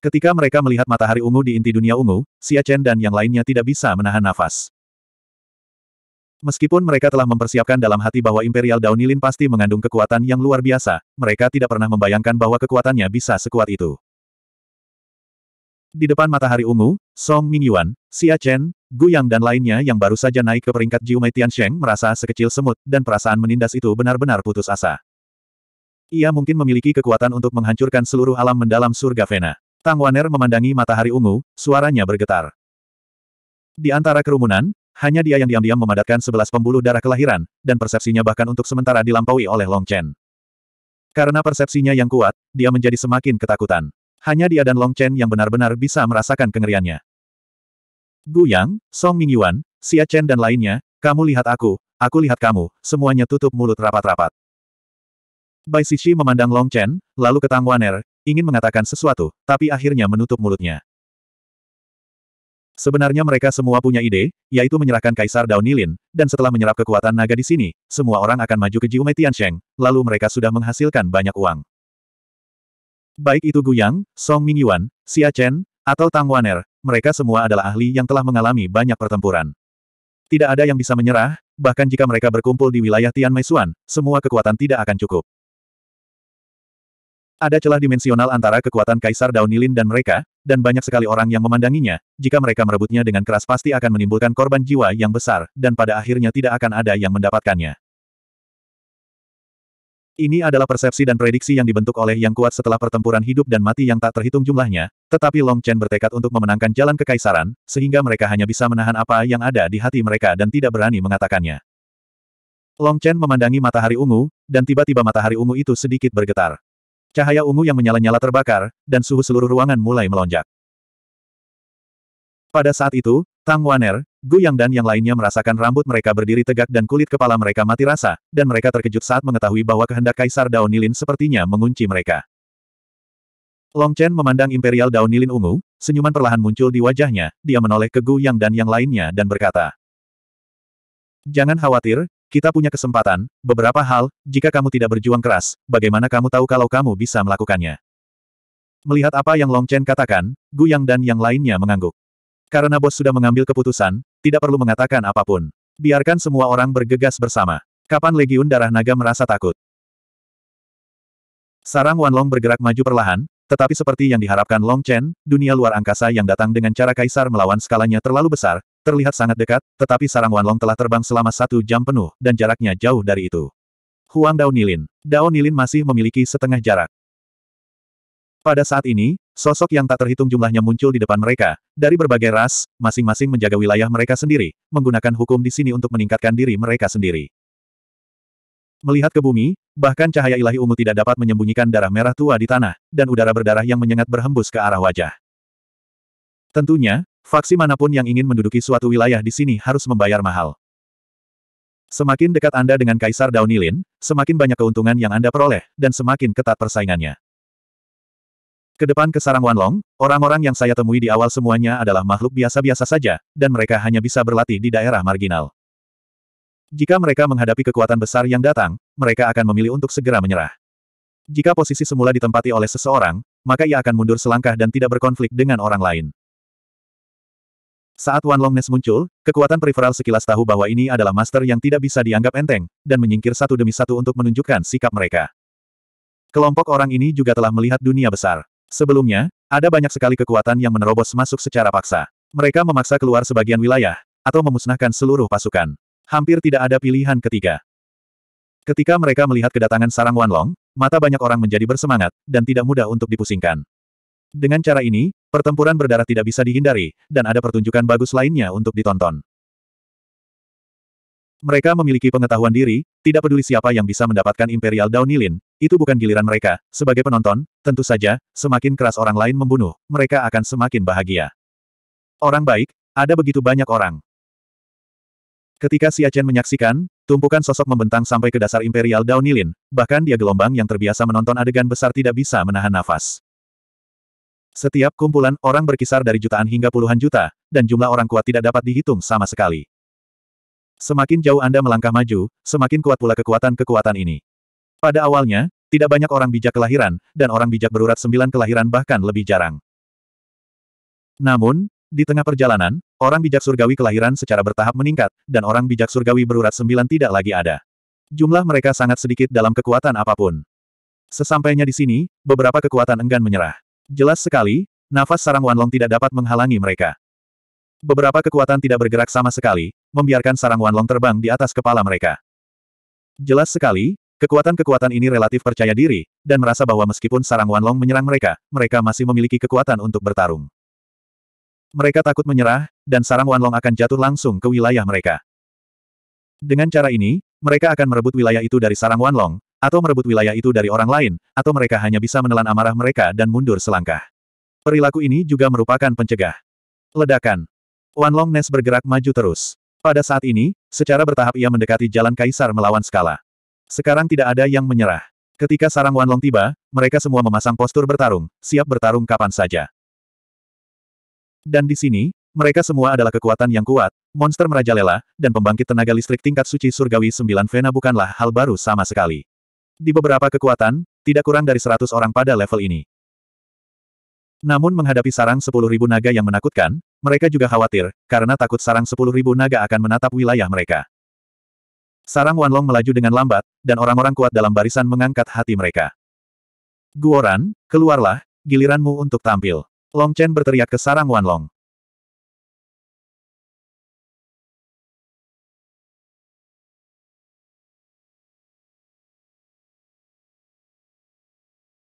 Ketika mereka melihat matahari ungu di inti dunia ungu, Xia Chen dan yang lainnya tidak bisa menahan nafas. Meskipun mereka telah mempersiapkan dalam hati bahwa Imperial Daunilin pasti mengandung kekuatan yang luar biasa, mereka tidak pernah membayangkan bahwa kekuatannya bisa sekuat itu. Di depan matahari ungu, Song Mingyuan, Xia Chen, Gu Yang dan lainnya yang baru saja naik ke peringkat Tian Sheng merasa sekecil semut, dan perasaan menindas itu benar-benar putus asa. Ia mungkin memiliki kekuatan untuk menghancurkan seluruh alam mendalam surga Vena. Tang Waner memandangi matahari ungu, suaranya bergetar. Di antara kerumunan, hanya dia yang diam-diam memadatkan sebelas pembuluh darah kelahiran, dan persepsinya bahkan untuk sementara dilampaui oleh Long Chen. Karena persepsinya yang kuat, dia menjadi semakin ketakutan. Hanya dia dan Long Chen yang benar-benar bisa merasakan kengeriannya. Gu Yang, Song Mingyuan, Xia Chen dan lainnya, kamu lihat aku, aku lihat kamu, semuanya tutup mulut rapat-rapat. Bai Sishi memandang Long Chen, lalu ke Tang Waner, ingin mengatakan sesuatu, tapi akhirnya menutup mulutnya. Sebenarnya mereka semua punya ide, yaitu menyerahkan Kaisar Daunilin, dan setelah menyerap kekuatan naga di sini, semua orang akan maju ke Jiume Tiansheng, lalu mereka sudah menghasilkan banyak uang. Baik itu Guyang, Song Mingyuan, Xia Chen, atau Tang Waner, mereka semua adalah ahli yang telah mengalami banyak pertempuran. Tidak ada yang bisa menyerah, bahkan jika mereka berkumpul di wilayah Tian Meisuan, semua kekuatan tidak akan cukup. Ada celah dimensional antara kekuatan Kaisar Daunilin dan mereka, dan banyak sekali orang yang memandanginya, jika mereka merebutnya dengan keras pasti akan menimbulkan korban jiwa yang besar, dan pada akhirnya tidak akan ada yang mendapatkannya. Ini adalah persepsi dan prediksi yang dibentuk oleh yang kuat setelah pertempuran hidup dan mati yang tak terhitung jumlahnya, tetapi Long Chen bertekad untuk memenangkan jalan kekaisaran, sehingga mereka hanya bisa menahan apa yang ada di hati mereka dan tidak berani mengatakannya. Long Chen memandangi matahari ungu, dan tiba-tiba matahari ungu itu sedikit bergetar. Cahaya ungu yang menyala-nyala terbakar, dan suhu seluruh ruangan mulai melonjak. Pada saat itu, Tang Waner, Gu Yang dan yang lainnya merasakan rambut mereka berdiri tegak dan kulit kepala mereka mati rasa, dan mereka terkejut saat mengetahui bahwa kehendak Kaisar Daun sepertinya mengunci mereka. Long Chen memandang Imperial Daun ungu, senyuman perlahan muncul di wajahnya, dia menoleh ke Gu Yang dan yang lainnya dan berkata, Jangan khawatir, kita punya kesempatan, beberapa hal, jika kamu tidak berjuang keras, bagaimana kamu tahu kalau kamu bisa melakukannya? Melihat apa yang Long Chen katakan, Gu Yang dan yang lainnya mengangguk. Karena bos sudah mengambil keputusan, tidak perlu mengatakan apapun. Biarkan semua orang bergegas bersama. Kapan Legiun Darah Naga merasa takut? Sarang Wanlong bergerak maju perlahan, tetapi seperti yang diharapkan Long Chen, dunia luar angkasa yang datang dengan cara kaisar melawan skalanya terlalu besar, terlihat sangat dekat, tetapi sarang Long telah terbang selama satu jam penuh, dan jaraknya jauh dari itu. Huang Dao Nilin. Dao Nilin masih memiliki setengah jarak. Pada saat ini, sosok yang tak terhitung jumlahnya muncul di depan mereka, dari berbagai ras, masing-masing menjaga wilayah mereka sendiri, menggunakan hukum di sini untuk meningkatkan diri mereka sendiri. Melihat ke bumi, bahkan cahaya ilahi ungu tidak dapat menyembunyikan darah merah tua di tanah, dan udara berdarah yang menyengat berhembus ke arah wajah. Tentunya, faksi manapun yang ingin menduduki suatu wilayah di sini harus membayar mahal. Semakin dekat Anda dengan Kaisar Daunilin, semakin banyak keuntungan yang Anda peroleh, dan semakin ketat persaingannya. Kedepan depan ke sarang Wanlong, orang-orang yang saya temui di awal semuanya adalah makhluk biasa-biasa saja, dan mereka hanya bisa berlatih di daerah marginal. Jika mereka menghadapi kekuatan besar yang datang, mereka akan memilih untuk segera menyerah. Jika posisi semula ditempati oleh seseorang, maka ia akan mundur selangkah dan tidak berkonflik dengan orang lain. Saat Wan Longness muncul, kekuatan peripheral sekilas tahu bahwa ini adalah master yang tidak bisa dianggap enteng, dan menyingkir satu demi satu untuk menunjukkan sikap mereka. Kelompok orang ini juga telah melihat dunia besar. Sebelumnya, ada banyak sekali kekuatan yang menerobos masuk secara paksa. Mereka memaksa keluar sebagian wilayah, atau memusnahkan seluruh pasukan hampir tidak ada pilihan ketiga. Ketika mereka melihat kedatangan sarang Wanlong, mata banyak orang menjadi bersemangat, dan tidak mudah untuk dipusingkan. Dengan cara ini, pertempuran berdarah tidak bisa dihindari, dan ada pertunjukan bagus lainnya untuk ditonton. Mereka memiliki pengetahuan diri, tidak peduli siapa yang bisa mendapatkan Imperial Daunilin, itu bukan giliran mereka. Sebagai penonton, tentu saja, semakin keras orang lain membunuh, mereka akan semakin bahagia. Orang baik, ada begitu banyak orang. Ketika Chen menyaksikan, tumpukan sosok membentang sampai ke dasar Imperial Daunilin, bahkan dia gelombang yang terbiasa menonton adegan besar tidak bisa menahan nafas. Setiap kumpulan, orang berkisar dari jutaan hingga puluhan juta, dan jumlah orang kuat tidak dapat dihitung sama sekali. Semakin jauh Anda melangkah maju, semakin kuat pula kekuatan-kekuatan ini. Pada awalnya, tidak banyak orang bijak kelahiran, dan orang bijak berurat sembilan kelahiran bahkan lebih jarang. Namun, di tengah perjalanan, Orang bijak surgawi kelahiran secara bertahap meningkat, dan orang bijak surgawi berurat sembilan tidak lagi ada. Jumlah mereka sangat sedikit dalam kekuatan apapun. Sesampainya di sini, beberapa kekuatan enggan menyerah. Jelas sekali, nafas sarang Wanlong tidak dapat menghalangi mereka. Beberapa kekuatan tidak bergerak sama sekali, membiarkan sarang Wanlong terbang di atas kepala mereka. Jelas sekali, Kekuatan-kekuatan ini relatif percaya diri, dan merasa bahwa meskipun sarang Wanlong menyerang mereka, mereka masih memiliki kekuatan untuk bertarung. Mereka takut menyerah, dan sarang Wanlong akan jatuh langsung ke wilayah mereka. Dengan cara ini, mereka akan merebut wilayah itu dari sarang Wanlong, atau merebut wilayah itu dari orang lain, atau mereka hanya bisa menelan amarah mereka dan mundur selangkah. Perilaku ini juga merupakan pencegah. Ledakan. Wanlong Nes bergerak maju terus. Pada saat ini, secara bertahap ia mendekati jalan kaisar melawan skala. Sekarang tidak ada yang menyerah. Ketika sarang Wanlong tiba, mereka semua memasang postur bertarung, siap bertarung kapan saja. Dan di sini, mereka semua adalah kekuatan yang kuat, monster merajalela, dan pembangkit tenaga listrik tingkat suci surgawi sembilan Vena bukanlah hal baru sama sekali. Di beberapa kekuatan, tidak kurang dari seratus orang pada level ini. Namun menghadapi sarang sepuluh ribu naga yang menakutkan, mereka juga khawatir, karena takut sarang sepuluh ribu naga akan menatap wilayah mereka. Sarang Wanlong melaju dengan lambat, dan orang-orang kuat dalam barisan mengangkat hati mereka. Guoran, keluarlah, giliranmu untuk tampil. Long Chen berteriak ke sarang Wan Long.